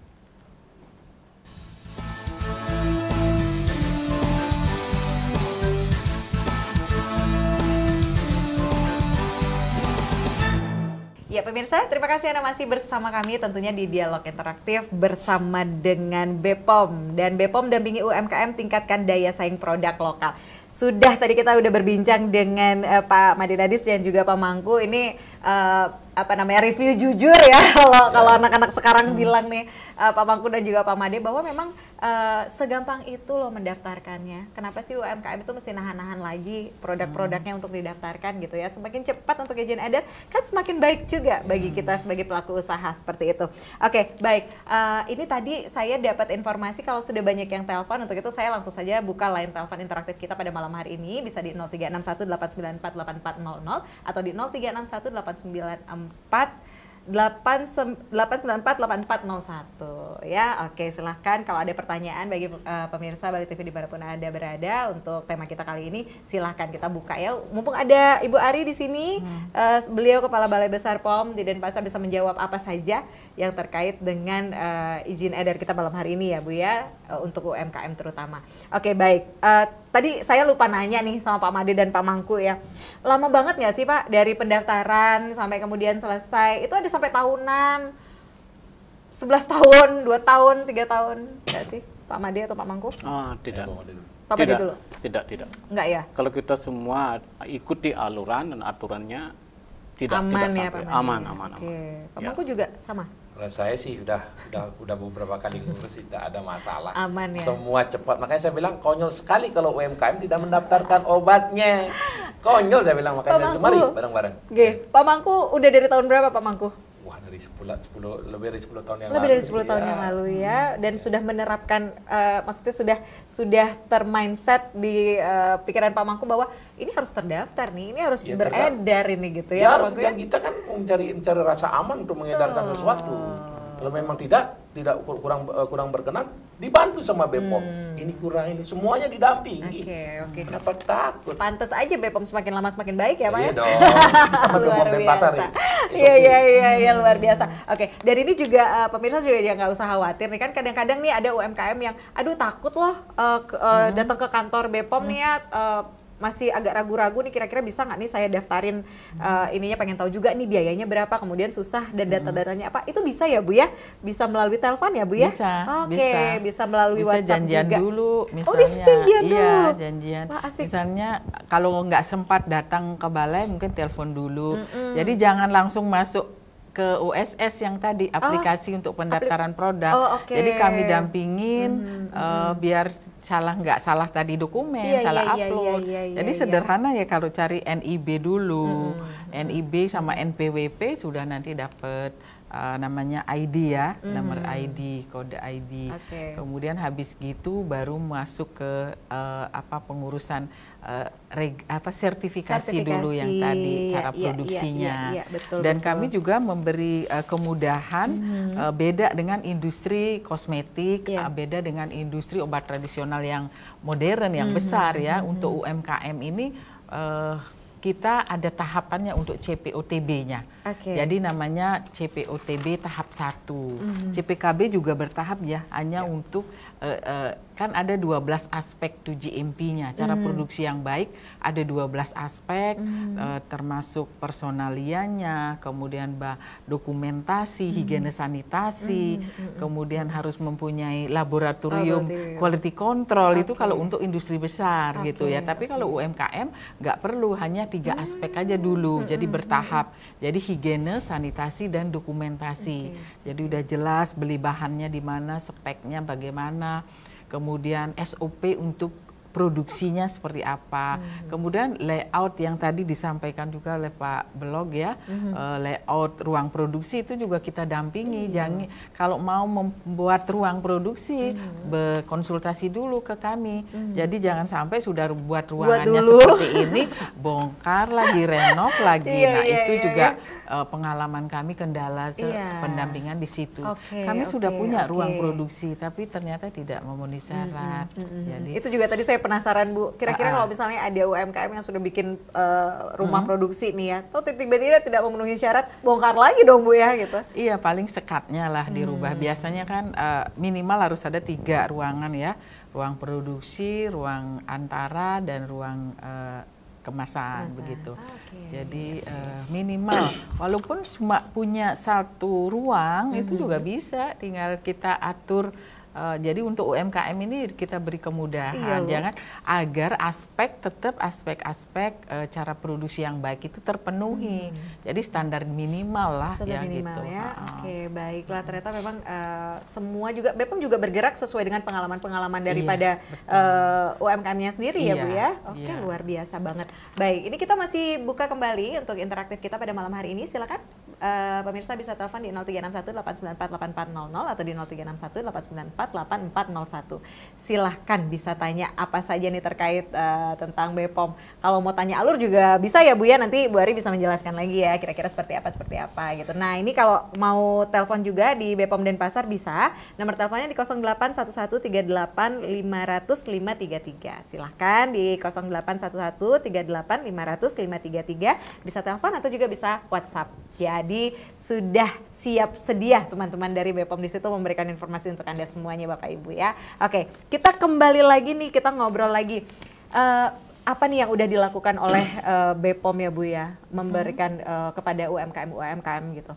Ya pemirsa, terima kasih Anda masih bersama kami tentunya di Dialog Interaktif bersama dengan Bepom Dan Bepom dampingi UMKM tingkatkan daya saing produk lokal. Sudah tadi kita sudah berbincang dengan uh, Pak Madinadis dan juga Pak Mangku. Ini uh, apa namanya review jujur ya *laughs* kalau iya. kalau anak-anak sekarang hmm. bilang nih uh, Pak Mangku dan juga Pak Made bahwa memang uh, segampang itu loh mendaftarkannya. Kenapa sih UMKM itu mesti nahan-nahan lagi produk-produknya hmm. untuk didaftarkan gitu ya? Semakin cepat untuk izin edar kan semakin baik juga bagi hmm. kita sebagai pelaku usaha seperti itu. Oke, okay, baik. Uh, ini tadi saya dapat informasi kalau sudah banyak yang telepon untuk itu saya langsung saja buka line telepon interaktif kita pada malam hari ini bisa di 0361894 8400 atau di 0361894 delapan 894 satu ya. Oke, silahkan kalau ada pertanyaan bagi uh, pemirsa Bali TV dimanapun Anda berada untuk tema kita kali ini silahkan kita buka ya. Mumpung ada Ibu Ari di sini, hmm. uh, beliau Kepala Balai Besar POM di Denpasar bisa menjawab apa saja yang terkait dengan uh, izin edar kita malam hari ini ya Bu ya uh, untuk UMKM terutama. Oke, baik. Uh, tadi saya lupa nanya nih sama Pak Made dan Pak Mangku ya. Lama banget nggak sih Pak dari pendaftaran sampai kemudian selesai? Itu ada sampai tahunan, 11 tahun, 2 tahun, 3 tahun, nggak sih Pak Made atau Pak Mangku? Ah, tidak. Pak Made dulu. Tidak, tidak. nggak ya? Kalau kita semua ikuti aluran dan aturannya tidak aman tidak ya, sampai Pak aman aman aman. Oke. Pak ya. Mangku juga sama saya sih udah udah udah beberapa kali ngurus tidak ada masalah. Aman ya. Semua cepat. Makanya saya bilang konyol sekali kalau UMKM tidak mendaftarkan obatnya. Konyol saya bilang makanya jangan kemari bareng-bareng. Oke, Pak Mangku udah dari tahun berapa Pak Mangku? Wah, dari 10 10 lebih dari 10 tahun yang lebih lalu. Lebih dari 10 ya. tahun yang iya. lalu ya hmm. dan sudah menerapkan uh, maksudnya sudah sudah termindset di uh, pikiran Pak Mangku bahwa ini harus terdaftar nih, ini harus ya, beredar ini gitu ya. Ya harus ya. kita kan mencari mencari rasa aman untuk mengedarkan oh. sesuatu kalau memang tidak tidak kurang eh, kurang berkenan dibantu sama Bepom. Hmm. Ini kurang ini semuanya didampingi. Oke, okay, oke. Okay. Kenapa takut? Pantas aja Bepom semakin lama semakin baik ya, Pak. Iya ya? dong. *laughs* luar ya? biasa. Iya, iya, iya, iya luar biasa. Oke, okay. dan ini juga uh, pemirsa juga ya nggak usah khawatir nih kan kadang-kadang nih ada UMKM yang aduh takut loh uh, uh, hmm. datang ke kantor Bepom hmm. nih ya uh, masih agak ragu-ragu nih kira-kira bisa nggak nih saya daftarin hmm. uh, ininya pengen tahu juga nih biayanya berapa kemudian susah dan data-datanya hmm. apa itu bisa ya bu ya bisa melalui telepon ya bu ya bisa oke okay, bisa. bisa melalui bisa WhatsApp janjian juga. dulu misalnya oh bisa janjian iya, dulu janjian Wah, asik. misalnya kalau nggak sempat datang ke balai mungkin telepon dulu hmm, hmm. jadi jangan langsung masuk ke USS yang tadi ah, aplikasi oh, untuk pendaftaran apli produk. Oh, okay. Jadi kami dampingin -hmm, uh, biar salah nggak salah tadi dokumen, yeah, salah yeah, iya, upload. Yeah, yeah, yeah, Jadi yeah, iya. sederhana ya kalau cari NIB dulu, -hmm. NIB sama NPWP sudah nanti dapat uh, namanya ID ya, mm. nomor ID, kode ID. Okay. Kemudian habis gitu baru masuk ke uh, apa pengurusan uh, reg, apa sertifikasi, sertifikasi dulu yang tadi cara ya, ya, ya produksinya. Ya, ya, ya, betul, Dan betul. kami juga memberi uh, kemudahan mm. uh, beda dengan industri kosmetik, yeah. Ya. uh, beda dengan industri obat tradisional yang modern yang mm. besar ya mm. untuk UMKM ini uh, kita ada tahapannya untuk CPOTB-nya. Okay. Jadi namanya CPOTB tahap 1. Mm -hmm. CPKB juga bertahap ya, hanya yeah. untuk uh, kan ada 12 aspek 2GMP-nya. Cara mm. produksi yang baik ada 12 aspek mm. uh, termasuk personalianya, kemudian bah, dokumentasi, mm. higiene sanitasi, mm. Hmm, hmm. kemudian harus mempunyai laboratorium oh, quality control okay. itu kalau untuk industri besar okay. gitu ya. Tapi okay. kalau UMKM nggak perlu hanya tiga mm. aspek aja dulu. Mm. Jadi hmm, bertahap. Jadi higiene, sanitasi dan dokumentasi. Okay. Jadi udah jelas beli bahannya di mana, speknya bagaimana kemudian SOP untuk produksinya seperti apa, hmm. kemudian layout yang tadi disampaikan juga oleh Pak Blog ya, hmm. uh, layout ruang produksi itu juga kita dampingi. Hmm. Jangan kalau mau membuat ruang produksi hmm. berkonsultasi dulu ke kami. Hmm. Jadi jangan sampai sudah buat ruangannya buat seperti ini, bongkar lagi, renov lagi. *laughs* Iya, yeah, nah yeah, itu yeah, juga. Yeah uh, pengalaman kami kendala yeah. pendampingan di situ. Okay, kami okay, sudah punya okay. ruang produksi tapi ternyata tidak memenuhi syarat. Mm -hmm, mm -hmm. Jadi itu juga tadi saya penasaran Bu. Kira-kira uh, uh, kalau misalnya ada UMKM yang sudah bikin uh, rumah mm-hmm. produksi nih ya, tuh tiba-tiba tidak memenuhi syarat, bongkar lagi dong Bu ya gitu. Iya, paling sekatnya lah dirubah. -hmm. Biasanya kan uh, minimal harus ada tiga ruangan ya ruang produksi, ruang antara, dan ruang uh, kemasan, kemasan. begitu. Okay. Jadi uh, minimal walaupun cuma punya satu ruang mm -hmm. itu juga bisa tinggal kita atur Eh, jadi untuk UMKM ini kita beri kemudahan, iya jangan agar aspek tetap aspek-aspek uh, cara produksi yang baik itu terpenuhi. Hmm. Jadi standar minimal lah standar ya minimal gitu. Ya. Oke, okay, baiklah ternyata memang uh, semua juga BPOM juga bergerak sesuai dengan pengalaman-pengalaman iya, daripada iya, uh, UMKM-nya sendiri ya, iya, ya Bu ya. Oke, okay, iya. luar biasa banget. Baik, ini kita masih buka kembali untuk interaktif kita pada malam hari ini. Silakan. Eh, pemirsa bisa telepon di 0361-894-8400 atau di 0361-894-8401. Silahkan bisa tanya apa saja nih terkait uh, tentang BPOM. Kalau mau tanya alur juga bisa ya Bu ya, nanti Bu Ari bisa menjelaskan lagi ya kira-kira seperti apa, seperti apa gitu. Nah ini kalau mau telepon juga di BPOM Denpasar bisa, nomor teleponnya di 081138500533. Silahkan di 081138500533 bisa telepon atau juga bisa WhatsApp ya jadi sudah siap sedia teman-teman dari BPOM di situ memberikan informasi untuk Anda semuanya Bapak Ibu ya. Oke, kita kembali lagi nih kita ngobrol lagi. Uh, apa nih yang udah dilakukan oleh uh, *clears throat* eh, BPOM ya Bu ya memberikan uh, kepada UMKM UMKM gitu.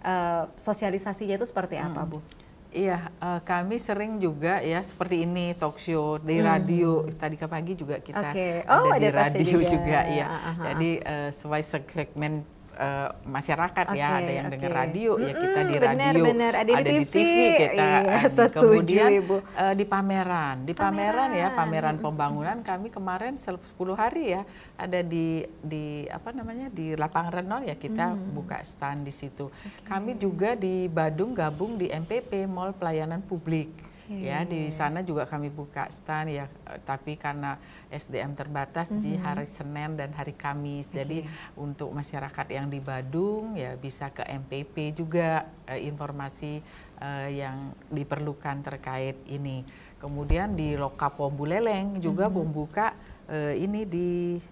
Uh, sosialisasinya itu seperti hmm. apa Bu? Iya, uh, kami sering juga ya seperti ini talk show di hmm. radio tadi ke pagi juga kita okay. oh, ada, ada di radio juga, juga ya. Uh -huh. Jadi uh, sesuai segmen uh, masyarakat okay, ya, ada yang okay. dengar radio -hmm, ya kita di radio, bener, bener. ada, ada di, TV. di TV kita, iya, setuju, kemudian Ibu. Uh, eh, di pameran, di pameran, ya, pameran ya pameran pembangunan kami kemarin 10 hari ya ada di di apa namanya di lapangan Renon ya kita hmm. buka stand di situ. Okay. Kami juga di Badung gabung di MPP Mall Pelayanan Publik Okay. Ya, di sana juga kami buka stand ya, eh, tapi karena SDM terbatas mm -hmm. di mhm. hari Senin dan hari Kamis. Okay. Jadi untuk masyarakat yang di Badung ya bisa ke MPP juga eh, informasi eh, yang diperlukan terkait ini. Kemudian di Loka Pombu Leleng juga mm -hmm. membuka eh, ini di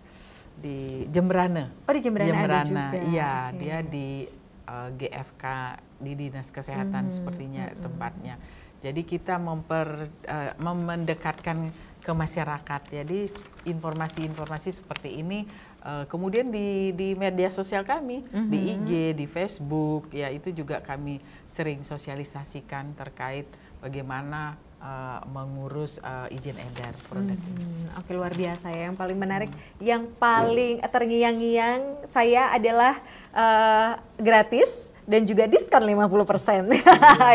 di Jembrana. Oh, di Jembrana ada juga. Iya, okay. dia di eh, GFK di Dinas Kesehatan -hmm. sepertinya -hmm. tempatnya. Jadi kita memper, uh, eh, mendekatkan ke masyarakat. Jadi informasi-informasi seperti ini uh, kemudian di di media sosial kami, mm-hmm. di IG, di Facebook, ya itu juga kami sering sosialisasikan terkait bagaimana uh, mengurus uh, izin edar produk hmm, ini. Oke luar biasa ya. Yang paling menarik, hmm. yang paling terngiang-ngiang saya adalah uh, gratis dan juga diskon 50%. Iya.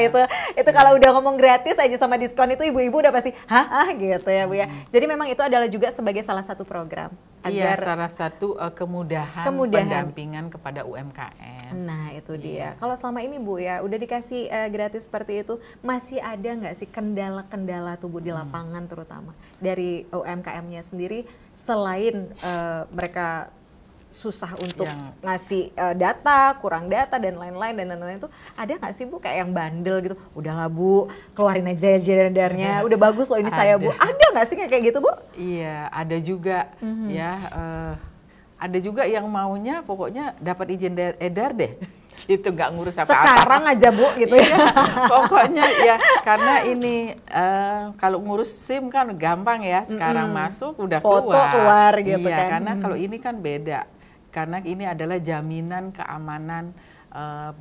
*laughs* itu itu kalau udah ngomong gratis aja sama diskon itu ibu-ibu udah pasti hah ah, gitu ya Bu ya. Hmm. Jadi memang itu adalah juga sebagai salah satu program iya, agar iya, salah satu uh, kemudahan, kemudahan pendampingan kepada UMKM. Nah, itu dia. Iya. Kalau selama ini Bu ya udah dikasih uh, gratis seperti itu, masih ada nggak sih kendala-kendala tubuh di hmm. lapangan terutama dari UMKM-nya sendiri selain uh, mereka susah untuk yang... ngasih uh, data, kurang data dan lain-lain dan lain-lain itu ada nggak sih bu kayak yang bandel gitu? Udahlah bu, keluarin aja jadarnya. *laughs* Udah bagus loh ini ada. saya bu. Ada nggak sih kayak gitu bu? Iya, ada juga mm-hmm. ya. Uh, ada juga yang maunya pokoknya dapat izin edar deh *laughs* gitu nggak ngurus apa-apa. Sekarang aja bu, *laughs* gitu ya. Iya, pokoknya ya karena ini uh, kalau ngurus SIM kan gampang ya. Sekarang mm -hmm. masuk udah Foto keluar. keluar gitu iya, kan. karena mm -hmm. kalau ini kan beda karena ini adalah jaminan keamanan eh,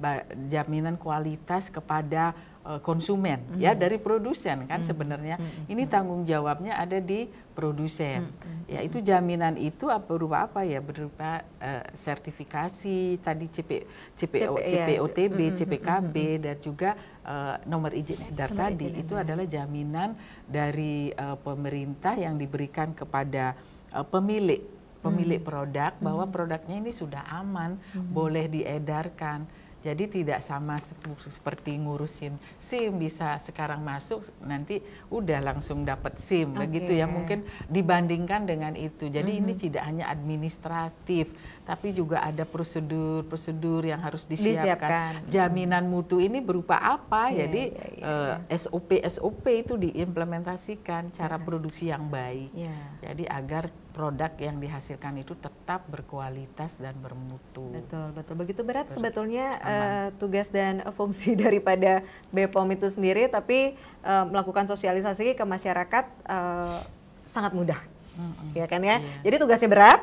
jaminan kualitas kepada eh, konsumen mm -hmm. ya mm-hmm. dari produsen kan mm -hmm. sebenarnya mm -hmm. ini tanggung jawabnya ada di produsen mm -hmm. ya itu jaminan itu berupa apa ya berupa uh, sertifikasi tadi CP, CPO, CP, CPOTB ya. CPKB mm -hmm. Mm-hmm, mm-hmm. dan juga uh, nomor izin edar nomor tadi izin itu adalah jaminan dari uh, pemerintah yang diberikan kepada uh, pemilik pemilik hmm. produk bahwa hmm. produknya ini sudah aman, hmm. boleh diedarkan. Jadi tidak sama seperti ngurusin SIM bisa sekarang masuk nanti udah langsung dapat SIM okay. begitu ya mungkin dibandingkan dengan itu. Jadi mm -hmm. ini tidak hanya administratif tapi juga ada prosedur-prosedur yang harus disiapkan. disiapkan. Hmm. Jaminan mutu ini berupa apa? Yeah, Jadi yeah, iya, iya. yeah, yeah. SOP itu diimplementasikan cara yeah. produksi yang baik. Yeah. Jadi agar produk yang dihasilkan itu tetap berkualitas dan bermutu. Betul, betul. Begitu berat betul. sebetulnya uh, tugas dan *laughs* fungsi daripada BPOM itu sendiri, tapi uh, melakukan sosialisasi ke masyarakat uh, sangat mudah, mm -hmm. ya kan ya. Yeah. Jadi tugasnya berat,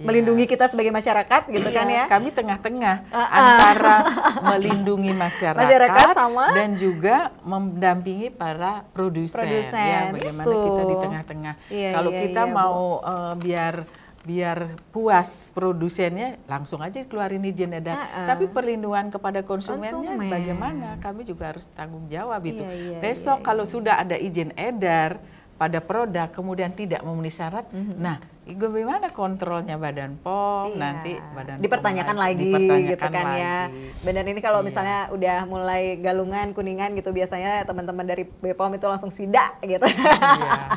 Iya. melindungi kita sebagai masyarakat gitu yeah. kan ya. Kami tengah-tengah uh -uh. antara *laughs* melindungi masyarakat, masyarakat sama. dan juga mendampingi para produsen. Ya, bagaimana itu. kita di tengah-tengah. Yeah, Kalau yeah, kita yeah, mau uh, biar biar puas produsennya langsung aja keluarin izin edar. Uh ah, -uh. Tapi perlindungan kepada konsumennya Konsumen. bagaimana? Kami juga harus tanggung jawab itu. Iya, iya, Besok iya, iya. kalau sudah ada izin edar pada produk kemudian tidak memenuhi syarat, mm -hmm. nah Gue bagaimana kontrolnya Badan POM iya. nanti Badan dipertanyakan POM lagi, dipertanyakan gitu kan ya. lagi. ya. Benar ini kalau iya. misalnya udah mulai galungan kuningan gitu biasanya teman-teman dari BPOM itu langsung sidak gitu. Iya. *laughs*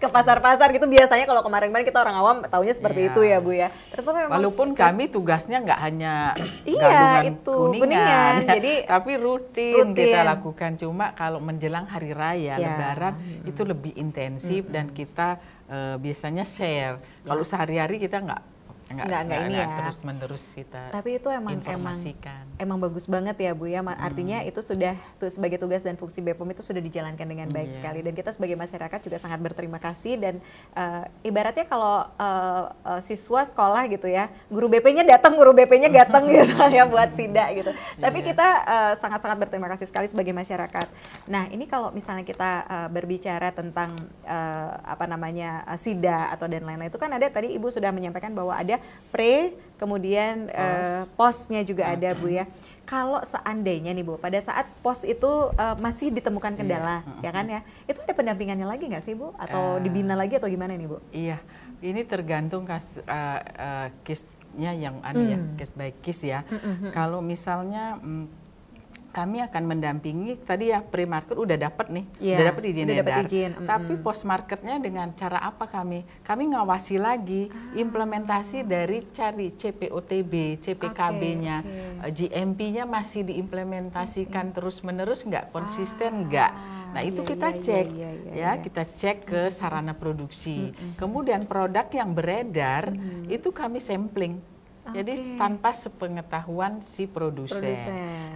ke pasar-pasar gitu biasanya kalau kemarin-kemarin kita orang awam taunya seperti iya. itu ya Bu ya. walaupun kami tugasnya nggak hanya *clears throat* iya, itu, kuningan, kuningan ya, *laughs* jadi tapi rutin, rutin kita lakukan cuma kalau menjelang hari raya iya. lebaran hmm. itu lebih intensif hmm. dan kita Eh, biasanya share. Kalau ya. sehari-hari kita nggak enggak, enggak, enggak ini ya terus menerus kita tapi itu emang emang emang bagus banget ya bu ya hmm. artinya hmm. itu sudah tuh sebagai tugas dan fungsi BPOM itu sudah dijalankan dengan baik yeah. sekali dan kita sebagai masyarakat juga sangat berterima kasih dan uh, ibaratnya kalau uh, uh, siswa sekolah gitu ya guru BP-nya datang guru BP-nya *laughs* datang gitu *laughs* ya buat sida gitu yeah. tapi iya. kita sangat sangat sangat berterima kasih sekali sebagai masyarakat nah ini kalau misalnya kita uh, berbicara tentang uh, apa namanya uh, sida atau dan lain-lain itu kan ada tadi ibu sudah menyampaikan bahwa ada pre kemudian uh, posnya juga ada Bu ya. Kalau seandainya nih Bu, pada saat pos itu uh, masih ditemukan iya, kendala, iya. ya kan ya, itu ada pendampingannya lagi nggak sih Bu, atau uh, dibina lagi atau gimana nih Bu? Iya, ini tergantung kas, uh, uh, case yang ada anu ya, mm. ya, case by kis ya. Mm -hmm. Kalau misalnya mm, kami akan mendampingi tadi ya pre-market udah dapat nih, yeah. udah dapat izin edar. Izin. mm Tapi post marketnya dengan cara apa kami? Kami ngawasi lagi ah. implementasi dari cari CPOTB, CPKB-nya, okay, okay. Eh, GMP-nya masih diimplementasikan okay. terus-menerus nggak konsisten ah. nggak? Nah, iya, itu iya, kita iya, cek iya, iya, ya, iya, ya, kita cek ke sarana produksi. Mm-hmm. Kemudian produk yang beredar mm-hmm. itu kami sampling Okay. Jadi tanpa sepengetahuan si produsen.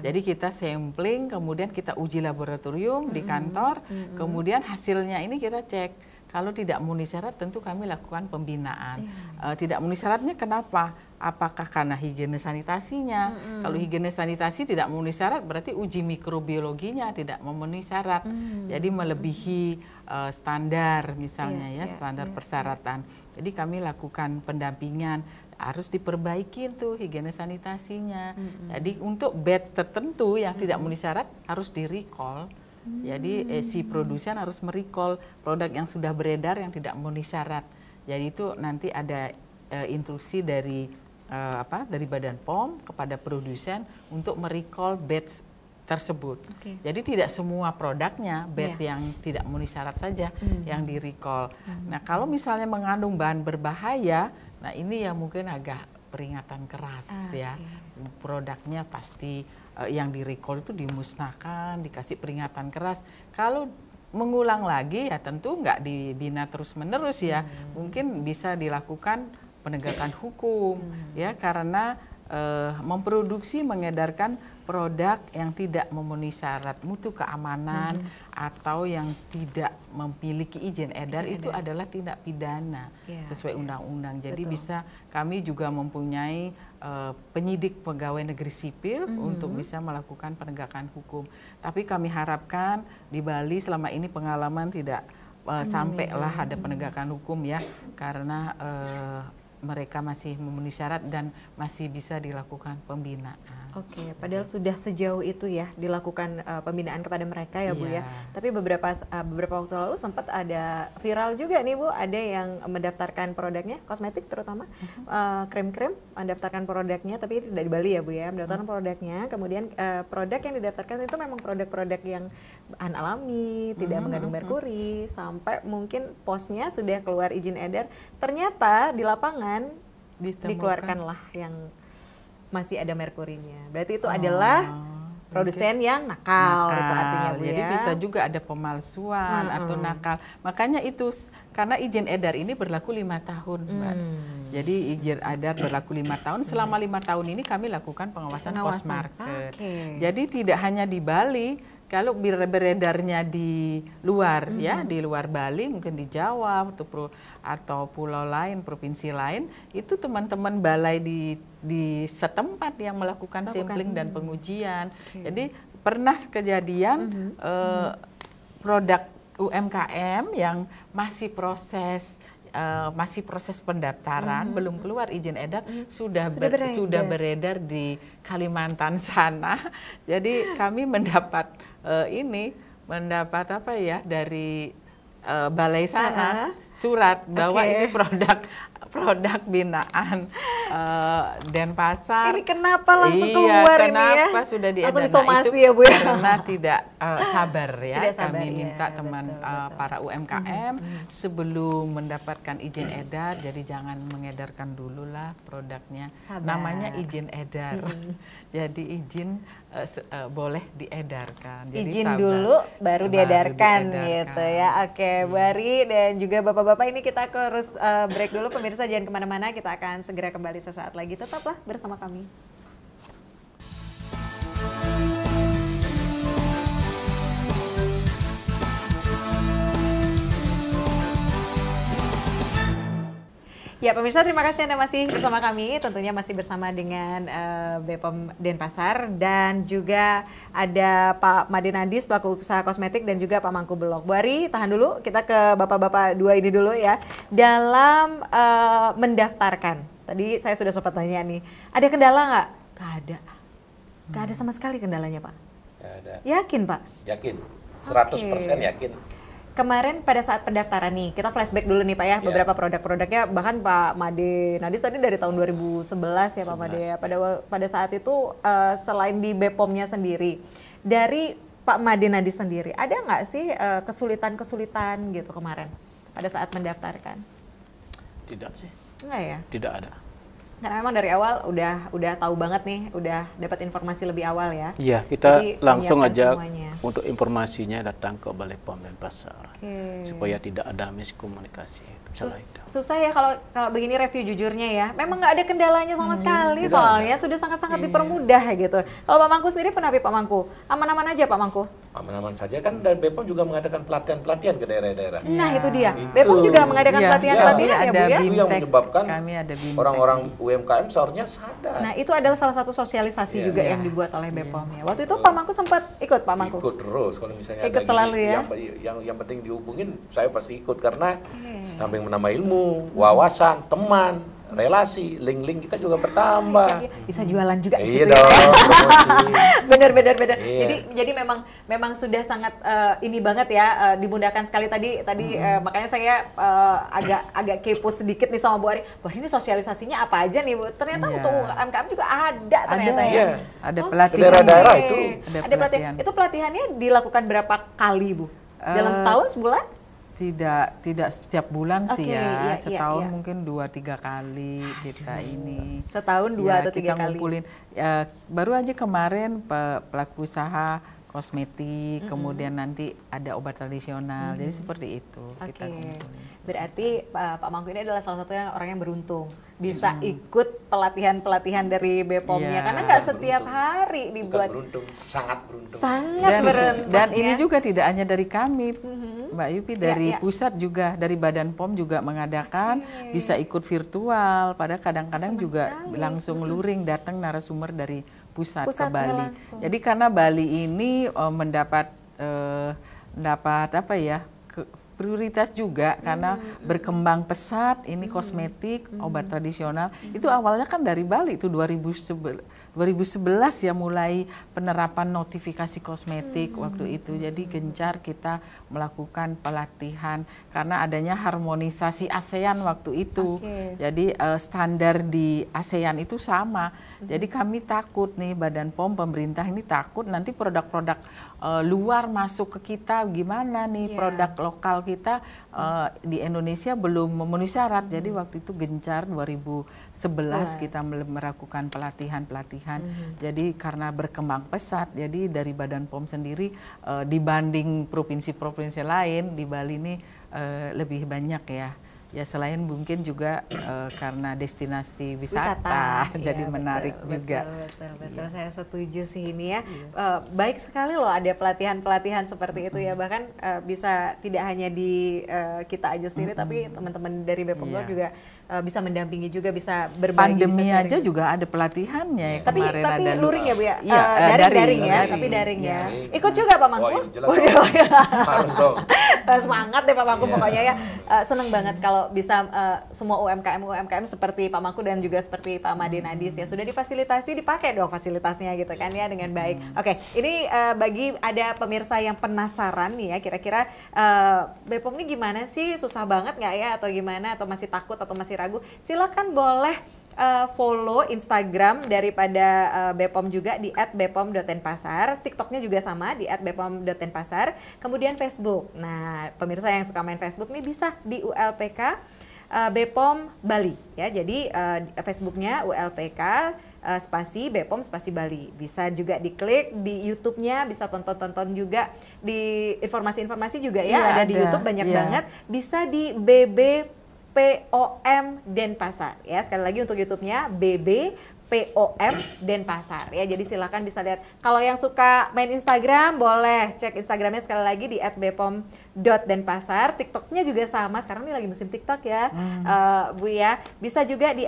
Jadi kita sampling, kemudian kita uji laboratorium mm -hmm. di kantor, mm -hmm. kemudian hasilnya ini kita cek. Kalau tidak memenuhi syarat, tentu kami lakukan pembinaan. Yeah. Iya. Uh, tidak memenuhi syaratnya kenapa? Apakah karena higiene sanitasinya? Mm -hmm. Kalau higiene sanitasi tidak memenuhi syarat, berarti uji mikrobiologinya tidak memenuhi syarat. Mm -hmm. Jadi melebihi uh, standar misalnya yeah, ya, yeah, standar yeah, iya. persyaratan. Yeah. Jadi kami lakukan pendampingan harus diperbaiki itu higienis sanitasinya. Mm-hmm. Jadi untuk batch tertentu yang mm-hmm. tidak memenuhi syarat harus di recall. Mm-hmm. Jadi eh, si produsen harus merecall produk yang sudah beredar yang tidak memenuhi syarat. Jadi itu nanti ada eh, instruksi dari eh, apa dari Badan POM kepada produsen untuk merecall batch tersebut. Okay. Jadi tidak semua produknya batch yeah. yang tidak memenuhi syarat saja mm. yang di recall. Mm. Nah kalau misalnya mengandung bahan berbahaya, nah ini ya mungkin agak peringatan keras ah, ya. Okay. Produknya pasti uh, yang di recall itu dimusnahkan, dikasih peringatan keras. Kalau mengulang lagi ya tentu nggak dibina terus menerus ya. Hmm. Mungkin bisa dilakukan penegakan hukum hmm. ya karena uh, memproduksi mengedarkan produk yang tidak memenuhi syarat mutu keamanan mm -hmm. atau yang tidak memiliki izin edar itu edar. adalah tindak pidana yeah, sesuai iya. undang-undang. Yeah. Jadi Betul. bisa kami juga mempunyai uh, penyidik pegawai negeri sipil mm -hmm. untuk bisa melakukan penegakan hukum. Tapi kami harapkan di Bali selama ini pengalaman tidak uh, eh, mhm. sampailah iya. ada penegakan hukum ya karena uh, mereka masih memenuhi syarat dan masih bisa dilakukan pembinaan. Oke, okay, padahal sudah sejauh itu ya dilakukan uh, pembinaan kepada mereka ya Bu ya. Iya. Tapi beberapa uh, beberapa waktu lalu sempat ada viral juga nih Bu, ada yang mendaftarkan produknya kosmetik terutama mhm. eh, krim-krim uh, -huh. uh, mendaftarkan produknya tapi tidak di Bali ya Bu ya, mendaftarkan uh mhm. -huh. produknya, kemudian uh, produk yang didaftarkan itu memang produk-produk yang bahan alami, tidak hmm, mengandung hmm, hmm. merkuri, sampai mungkin posnya sudah keluar izin edar, ternyata di lapangan Ditemukan. dikeluarkanlah yang masih ada merkurinya. Berarti itu oh. adalah produsen mungkin. yang nakal, gitu nakal. Itu artinya Bu, Jadi ya. bisa juga ada pemalsuan hmm. atau hmm. nakal. Makanya itu karena izin edar ini berlaku lima tahun, hmm. Mbak. Jadi izin edar berlaku lima tahun. Selama lima tahun ini kami lakukan pengawasan, pengawasan. post market. Ah, okay. Jadi tidak hanya di Bali, kalau beredarnya di luar mm -hmm. ya di luar Bali mungkin di Jawa atau atau pulau lain provinsi lain itu teman-teman balai di di setempat yang melakukan Lakukan. sampling dan hmm. pengujian okay. jadi pernah kejadian mm -hmm. eh, produk UMKM yang masih proses uh, masih proses pendaftaran, mm -hmm. belum keluar izin edar, mm -hmm. sudah sudah ber- sudah beredar di Kalimantan sana. *laughs* Jadi kami mendapat uh, ini mendapat apa ya dari uh, balai sana uh -huh. surat bahwa okay. ini produk produk binaan uh, eh, pasar. Ini kenapa langsung iya, keluar kenapa ini ya? Kenapa sudah di langsung somasi ya Bu ya? Karena tidak uh, sabar ya. Tidak sabar, Kami iya, minta ya, teman betul, uh, betul. para UMKM -hmm. sebelum mendapatkan izin edar, jadi jangan mengedarkan dulu lah produknya. Sabar. Namanya izin edar. -hmm. *laughs* jadi izin uh, uh, boleh diedarkan. Jadi Izin sama, dulu baru diedarkan, baru diedarkan gitu ya. Oke, okay, hmm. Bari dan juga Bapak-bapak ini kita harus uh, break dulu pemirsa jangan kemana-mana. Kita akan segera kembali sesaat lagi. Tetaplah bersama kami. Ya pemirsa terima kasih Anda masih bersama kami, tentunya masih bersama dengan uh, Bepom Denpasar dan juga ada Pak Madinadis pelaku usaha kosmetik dan juga Pak Mangku Belok. Bu tahan dulu, kita ke bapak-bapak dua ini dulu ya. Dalam uh, mendaftarkan, tadi saya sudah sempat tanya nih, ada kendala nggak? Gak ada. Gak ada hmm. sama sekali kendalanya Pak. Gak ada. Yakin Pak? Yakin. 100% okay. yakin kemarin pada saat pendaftaran nih, kita flashback dulu nih Pak ya, iya. beberapa yeah. produk-produknya bahkan Pak Made Nadis tadi dari tahun 2011 ya Pak Made ya. Pada pada saat itu uh, selain di Bepomnya sendiri, dari Pak Made Nadis sendiri, ada nggak sih kesulitan eh, kesulitan-kesulitan gitu kemarin pada saat mendaftarkan? Tidak sih. Enggak ya? Tidak ada. Karena memang dari awal udah udah tahu banget nih, udah dapat informasi lebih awal ya. Iya, kita Jadi, langsung aja semuanya. untuk informasinya datang ke Balai POM Pasar Okay. Supaya tidak ada miskomunikasi. Sus susah ya kalau kalau begini review jujurnya ya. Memang nggak ada kendalanya sama hmm, sekali soalnya sudah sangat-sangat iya. dipermudah gitu. Kalau Pak Mangku sendiri pernah Pak Mangku? Aman-aman aja Pak Mangku? Aman-aman saja kan dan Bepom juga mengadakan pelatihan-pelatihan ke daerah-daerah. Ya. Nah iya, itu dia. Itu. Bepom juga iya, mengadakan pelatihan-pelatihan ya, ya, ya Bu ya. Itu yang menyebabkan orang-orang UMKM seharusnya sadar. Nah itu adalah salah satu sosialisasi ya. juga ya. yang iya. dibuat oleh Bepom ya. Waktu itu Pak Mangku sempat ikut Pak Mangku? Ikut terus kalau misalnya ikut ada selalu, ya? yang, yang yang penting dihubungin saya pasti ikut karena yeah. samping yang menambah ilmu, wawasan, teman, relasi, link-link kita juga bertambah. Iya, iya. Bisa jualan juga Iya ya. dong. *laughs* bener bener bener. Iya. Jadi jadi memang memang sudah sangat uh, ini banget ya uh, dimudahkan sekali tadi tadi hmm. uh, makanya saya uh, agak agak kepo sedikit nih sama Bu Ari. Bu Ari ini sosialisasinya apa aja nih Bu? Ternyata yeah. untuk UMKM juga ada ternyata ya. ada, ya. Oh, ada pelatihan. Oh, daerah-daerah itu. Ada pelatihan. Itu pelatihannya dilakukan berapa kali Bu? Dalam setahun sebulan? Tidak, tidak setiap bulan okay, sih ya. Iya, iya, Setahun iya, mungkin dua tiga kali kita ini. Setahun dua ya, atau tiga kali. Kita ngumpulin. Ya, baru aja kemarin pelaku usaha kosmetik, mm -hmm. kemudian nanti ada obat tradisional. Mm -hmm. Jadi seperti itu okay. kita kumpulin. Berarti uh, Pak Mangku ini adalah salah satu yang orang yang beruntung bisa -hmm. ikut pelatihan-pelatihan dari BPOM-nya yeah. karena nggak setiap beruntung. hari dibuat. Bukan beruntung, sangat beruntung. Sangat dan, beruntung. Dan ini ya. juga tidak hanya dari kami. Mm -hmm. Mbak Yupi ya, dari ya, ya. pusat juga dari Badan POM juga mengadakan okay. Iya, iya, iya. bisa ikut virtual pada kadang-kadang juga sekali. langsung luring datang narasumber dari pusat, pusat ke Bali. Langsung. Jadi karena Bali ini oh, mendapat eh, mendapat apa ya ke, prioritas juga karena berkembang pesat ini hmm. kosmetik, hmm. obat tradisional. Hmm. Itu awalnya kan dari Bali itu 2011 2011 ya mulai penerapan notifikasi kosmetik hmm. waktu itu. Jadi gencar kita melakukan pelatihan karena adanya harmonisasi ASEAN waktu itu. Okay. Jadi uh, standar di ASEAN itu sama. Hmm. Jadi kami takut nih Badan POM pemerintah ini takut nanti produk-produk uh, luar masuk ke kita gimana nih yeah. produk lokal kita uh, di Indonesia belum memenuhi syarat jadi hmm. waktu itu gencar 2011 Sebelas. kita melakukan pelatihan-pelatihan -hmm. jadi karena berkembang pesat jadi dari Badan POM sendiri uh, dibanding provinsi-provinsi lain di Bali ini uh, lebih banyak ya Ya selain mungkin juga uh, karena destinasi wisata, wisata *laughs* iya, jadi ya, menarik betul, juga. Betul, betul, betul. Ya. saya setuju sih ini ya. ya. Uh, baik sekali loh ada pelatihan-pelatihan seperti mm -hmm. itu ya. Bahkan uh, bisa tidak hanya di uh, kita aja sendiri, mm -hmm. tapi teman-teman dari Bepom ya. juga Eh, bisa mendampingi juga bisa berbagi pandemi bisa aja juga ada pelatihannya ya, tapi kemarin tapi ada luring ya bu ya, iya, uh, daring, daring daring ya daring. tapi daring ya. ya ikut juga pak oh, Mangku oh, ya, *laughs* harus dong semangat deh pak Mangku yeah. pokoknya ya uh, seneng banget kalau bisa uh, semua UMKM UMKM seperti pak Mangku dan juga seperti pak Made Nadis ya sudah difasilitasi dipakai dong fasilitasnya gitu kan ya dengan baik hmm. oke okay, ini uh, bagi ada pemirsa yang penasaran nih ya kira-kira uh, Bepom ini gimana sih susah banget nggak ya atau gimana atau masih takut atau masih masih ragu, silakan boleh uh, follow Instagram daripada uh, Bepom juga di @bepom.denpasar, TikToknya juga sama di @bepom.denpasar, kemudian Facebook. Nah, pemirsa yang suka main Facebook nih bisa di ULPK uh, eh, Bepom Bali ya. Jadi uh, Facebooknya ULPK spasi Bepom spasi Bali. Bisa juga diklik di YouTube-nya, bisa tonton-tonton juga di informasi-informasi juga ya, ya ada, di YouTube banyak ya. banget. Bisa di BB POM Denpasar ya sekali lagi untuk YouTube-nya BB POM Denpasar ya. Jadi silahkan bisa lihat. Kalau yang suka main Instagram boleh cek Instagramnya sekali lagi di @bpom.denpasar. TikToknya juga sama. Sekarang ini lagi musim TikTok ya, hmm. uh, Bu ya. Bisa juga di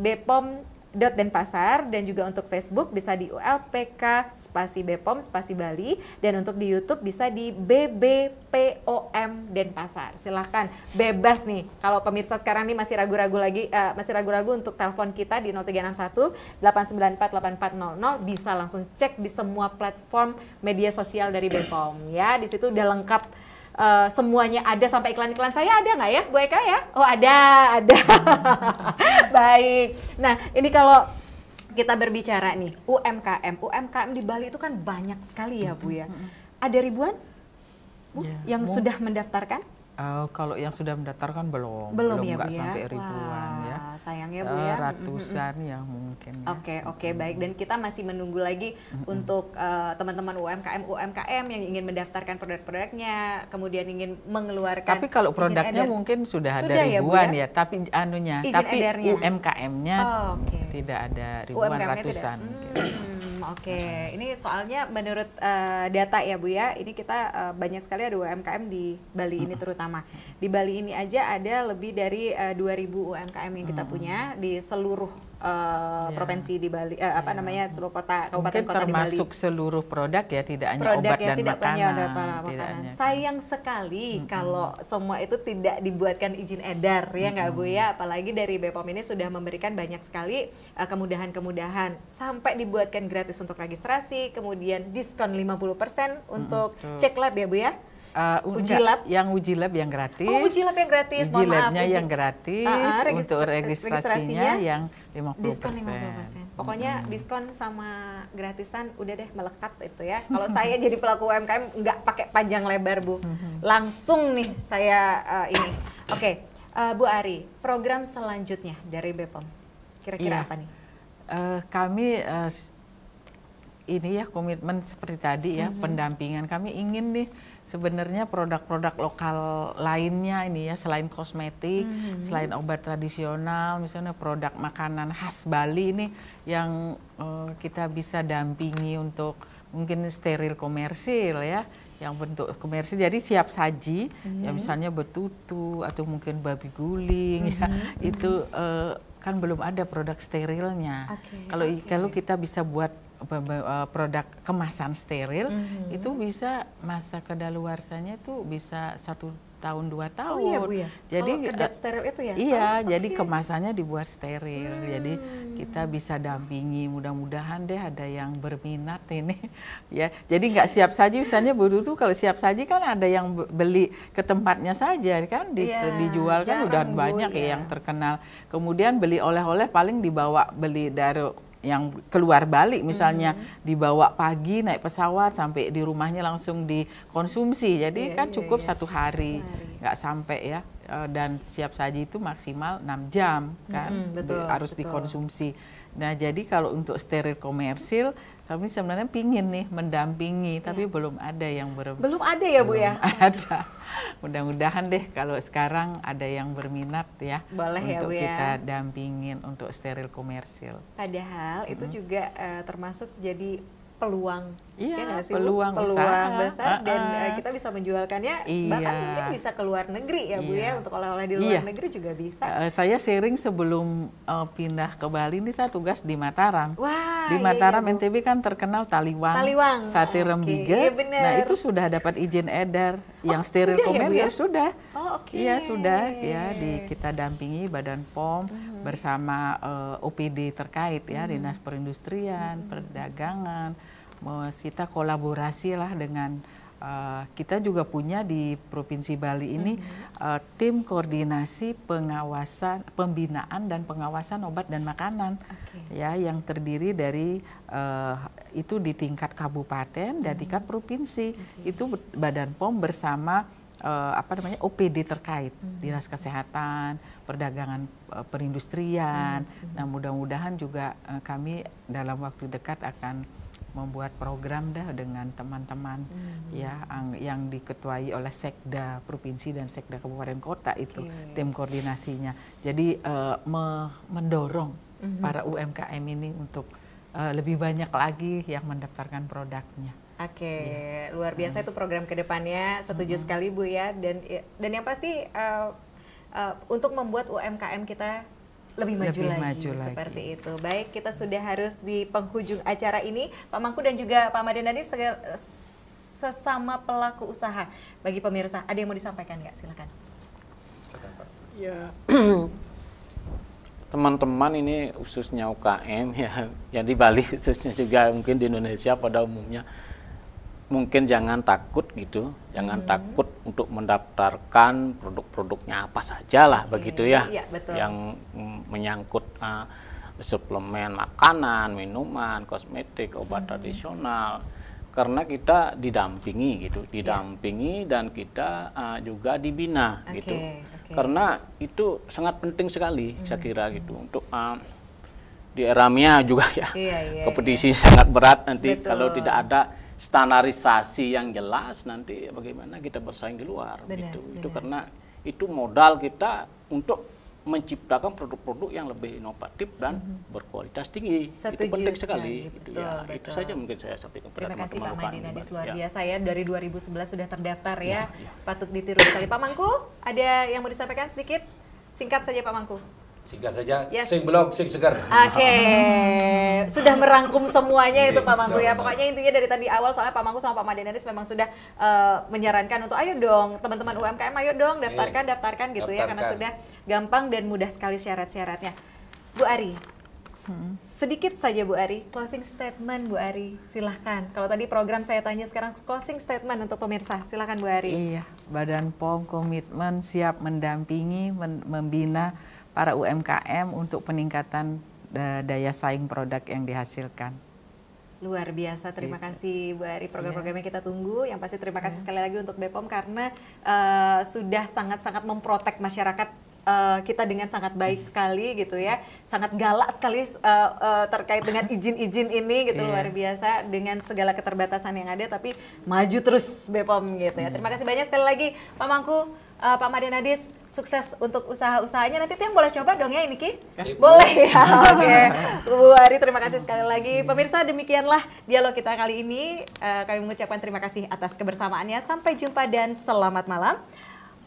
@bpom denpasar dan juga untuk Facebook bisa di ULPK spasi Bepom spasi Bali dan untuk di YouTube bisa di BBPOM Denpasar. Silahkan bebas nih kalau pemirsa sekarang nih masih ragu-ragu lagi uh, masih ragu-ragu untuk telepon kita di 0361 894 8400 bisa langsung cek di semua platform media sosial dari Bepom ya. Di situ udah lengkap uh, semuanya ada sampai iklan-iklan saya ada nggak ya Bu Eka ya? Oh ada, ada. *laughs* Baik. Nah ini kalau kita berbicara nih UMKM, UMKM di Bali itu kan banyak sekali ya Bu ya. Ada ribuan Bu, iya, yang sudah mendaftarkan? Uh, kalau yang sudah mendaftarkan belum, belum, belum ya, nggak ya? sampai ribuan ya. Wah, ya. Sayang ya Bu eh, ya. ratusan mm -hmm. ya mungkin. Oke ya. oke okay, baik dan kita masih menunggu lagi mm -hmm. untuk eh, teman-teman uh, UMKM UMKM yang ingin mendaftarkan produk-produknya, kemudian ingin mengeluarkan. Tapi kalau produknya mungkin sudah, sudah ada ya, ribuan ya, ya? tapi anunya, izin tapi UMKM-nya oh, okay. tidak ada ribuan UMKM ratusan. Tidak. Mm. Gitu oke. Okay. Ini soalnya menurut uh, data ya Bu ya, ini kita uh, banyak sekali ada UMKM di Bali ini terutama. Di Bali ini aja ada lebih dari uh, 2000 UMKM yang kita punya di seluruh uh, ya. provinsi di Bali, uh, apa ya. namanya seluruh kota kabupaten Mungkin kota di Bali. termasuk seluruh produk ya, tidak hanya produk obat ya, dan tidak makanan. Hanya obat, makanan. Tidak sayang Sayang sekali hmm. kalau semua itu tidak dibuatkan izin edar ya nggak bu ya, apalagi dari BPOM ini sudah memberikan banyak sekali eh, kemudahan-kemudahan uh, sampai dibuatkan gratis untuk registrasi, kemudian diskon 50% untuk hmm. cek lab ya bu ya. Uh, uji lab yang uji lab yang gratis. Oh, uji lab yang gratis. Uji labnya uji. yang gratis uh, regis untuk eh, registrasinya, registrasinya yang 50%. Diskon 50%. Pokoknya hmm. diskon sama gratisan udah deh melekat itu ya. *laughs* Kalau saya jadi pelaku UMKM nggak pakai panjang lebar, Bu. Mm-hmm. Langsung nih saya uh, ini. Oke, okay. uh, Bu Ari, program selanjutnya dari BPOM kira-kira ya. apa nih? Uh, kami uh, ini ya komitmen seperti tadi ya, mm -hmm. pendampingan kami ingin nih sebenarnya produk-produk lokal lainnya ini ya selain kosmetik, hmm. selain obat tradisional, misalnya produk makanan khas Bali ini yang uh, kita bisa dampingi untuk mungkin steril komersil ya yang bentuk komersil jadi siap saji mm-hmm. ya hmm. misalnya betutu atau mungkin babi guling mm-hmm. ya hmm. itu mm uh, kan belum ada produk sterilnya okay, kalau okay. kalau kita bisa buat E, produk kemasan steril mm-hmm. itu bisa masa kedaluarsanya itu bisa satu tahun dua tahun. Oh iya bu ya. Jadi e, Kalau uh, steril itu ya. Iya, oh, jadi okay. kemasannya dibuat steril. Hmm. Jadi kita bisa dampingi. Mudah-mudahan deh ada yang berminat ini. *laughs* ya, jadi nggak siap saji. Misalnya bu Dudu kalau siap saji kan ada yang beli ke tempatnya saja kan di, ya, dijual kan udah banyak bu, ya, ya. yang terkenal. Kemudian beli oleh-oleh paling dibawa beli dari yang keluar balik misalnya hmm. dibawa pagi naik pesawat sampai di rumahnya langsung dikonsumsi jadi yeah, kan yeah, cukup yeah. satu hari nggak sampai ya eh, dan siap saji itu maksimal 6 jam kan hmm, betul, harus betul. dikonsumsi nah jadi kalau untuk steril komersil tapi sebenarnya pingin nih mendampingi, tapi iya. belum ada yang ber belum ada ya belum bu ya. *laughs* Ada. Mudah-mudahan deh kalau sekarang ada yang berminat ya. Boleh ya, untuk ya bu ya. kita dampingin untuk steril komersil. Padahal hmm. itu juga uh, termasuk jadi peluang Iya, ya peluang, peluang usaha. besar uh -uh. dan uh, kita bisa menjualkannya iya. bahkan mungkin bisa ke luar negeri ya iya. Bu ya iya. untuk oleh-oleh di luar iya. negeri juga bisa. Uh, saya sering sebelum uh, pindah ke Bali ini saya tugas di Mataram. Wah, di Mataram iya, iya, NTB kan terkenal taliwang, taliwang. sate okay. rembige. Iya, nah, itu sudah dapat izin edar oh, yang steril ya, komen ya, ya sudah. Oh, oke. Okay. Iya, sudah ya di kita dampingi Badan POM hmm. bersama uh, OPD terkait ya, hmm. Dinas Perindustrian, hmm. Perdagangan kita kolaborasi lah dengan uh, kita juga punya di Provinsi Bali ini mm -hmm. uh, tim koordinasi pengawasan pembinaan dan pengawasan obat dan makanan okay. ya yang terdiri dari uh, itu di tingkat kabupaten mm -hmm. dan mm-hmm. tingkat provinsi okay. itu Badan POM bersama uh, apa namanya OPD terkait hmm. dinas kesehatan perdagangan uh, perindustrian hmm. nah mudah-mudahan juga uh, kami dalam waktu dekat akan membuat program dah dengan teman-teman hmm. ya yang, diketuai oleh sekda provinsi dan sekda kabupaten kota itu okay. tim koordinasinya. Jadi uh, me mendorong hmm. para UMKM ini untuk uh, lebih banyak lagi yang mendaftarkan produknya. Oke, okay. ya. luar biasa hmm. itu program kedepannya. Setuju hmm. sekali Bu ya. Dan ya, dan yang pasti uh, uh, untuk membuat UMKM kita lebih maju lebih lagi maju seperti lagi. itu. Baik, kita sudah harus di penghujung acara ini, Pak Mangku dan juga Pak Madinani sesama pelaku usaha. Bagi pemirsa, ada yang mau disampaikan nggak? Silakan. Ya, *clears throat* teman-teman ini khususnya UKM ya, *laughs* ya di Bali khususnya juga mungkin di Indonesia pada umumnya mungkin jangan takut gitu, jangan hmm. takut untuk mendaftarkan produk-produknya apa saja okay. Iya, begitu ya, ya betul. yang mm, menyangkut uh, suplemen makanan, minuman, kosmetik, obat hmm. tradisional, karena kita didampingi gitu, iya. didampingi yeah. dan kita uh, juga dibina okay. gitu, okay. karena itu sangat penting sekali hmm. saya kira gitu untuk uh, di era Mia juga ya, yeah, yeah, iya. kompetisi sangat berat nanti betul. kalau tidak ada standarisasi yang jelas nanti bagaimana kita bersaing di luar benar, gitu. Benar. Itu karena itu modal kita untuk menciptakan produk-produk yang lebih inovatif dan mm -hmm. berkualitas tinggi. Setuju, itu penting sekali. Ya, gitu. betul, ya, betul. Itu saja mungkin saya sampaikan kepada teman-teman. Terima kasih Pak Mandi luar biasa ya. Dari 2011 sudah terdaftar ya. ya, ya. Patut ditiru sekali. Pak Mangku, ada yang mau disampaikan sedikit? Singkat saja Pak Mangku singkat saja yes. sing blog, sing segar oke okay. *laughs* sudah merangkum semuanya itu iya, Pak Manggu ya pokoknya intinya dari tadi awal soalnya Pak Manggu sama Pak Madenaris memang sudah uh, menyarankan untuk ayo dong teman-teman iya. UMKM ayo dong iya. daftarkan daftarkan gitu daftarkan. ya karena sudah gampang dan mudah sekali syarat-syaratnya Bu Ari hmm. Sedikit saja Bu Ari, closing statement Bu Ari, silahkan. Kalau tadi program saya tanya sekarang closing statement untuk pemirsa, silahkan Bu Ari. Iya, Badan POM komitmen siap mendampingi, membina para UMKM untuk peningkatan eh, daya saing produk yang dihasilkan. Luar biasa, terima gitu. kasih Bu Ari. Iya. Program-programnya kita tunggu. Yang pasti terima kasih yeah. sekali lagi untuk BPOM karena uh, sudah sangat-sangat memprotek masyarakat uh, kita dengan sangat baik iya. sekali gitu ya, sangat galak sekali uh, uh, terkait dengan *laughs* izin-izin ini gitu yeah. luar biasa dengan segala keterbatasan yang ada tapi maju terus Bepom gitu ya. Iya. Terima kasih banyak sekali lagi Pak Mangku uh, Pak Marianadis sukses untuk usaha-usahanya. Nanti Tiang boleh coba dong ya ini Ki? Ya. boleh ya. Oke. Okay. Bu Ari terima kasih sekali lagi. Pemirsa demikianlah dialog kita kali ini. Uh, kami mengucapkan terima kasih atas kebersamaannya. Sampai jumpa dan selamat malam.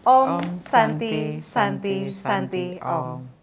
Om, Om Santi, Santi, Santi, Santi, Santi Om. Om.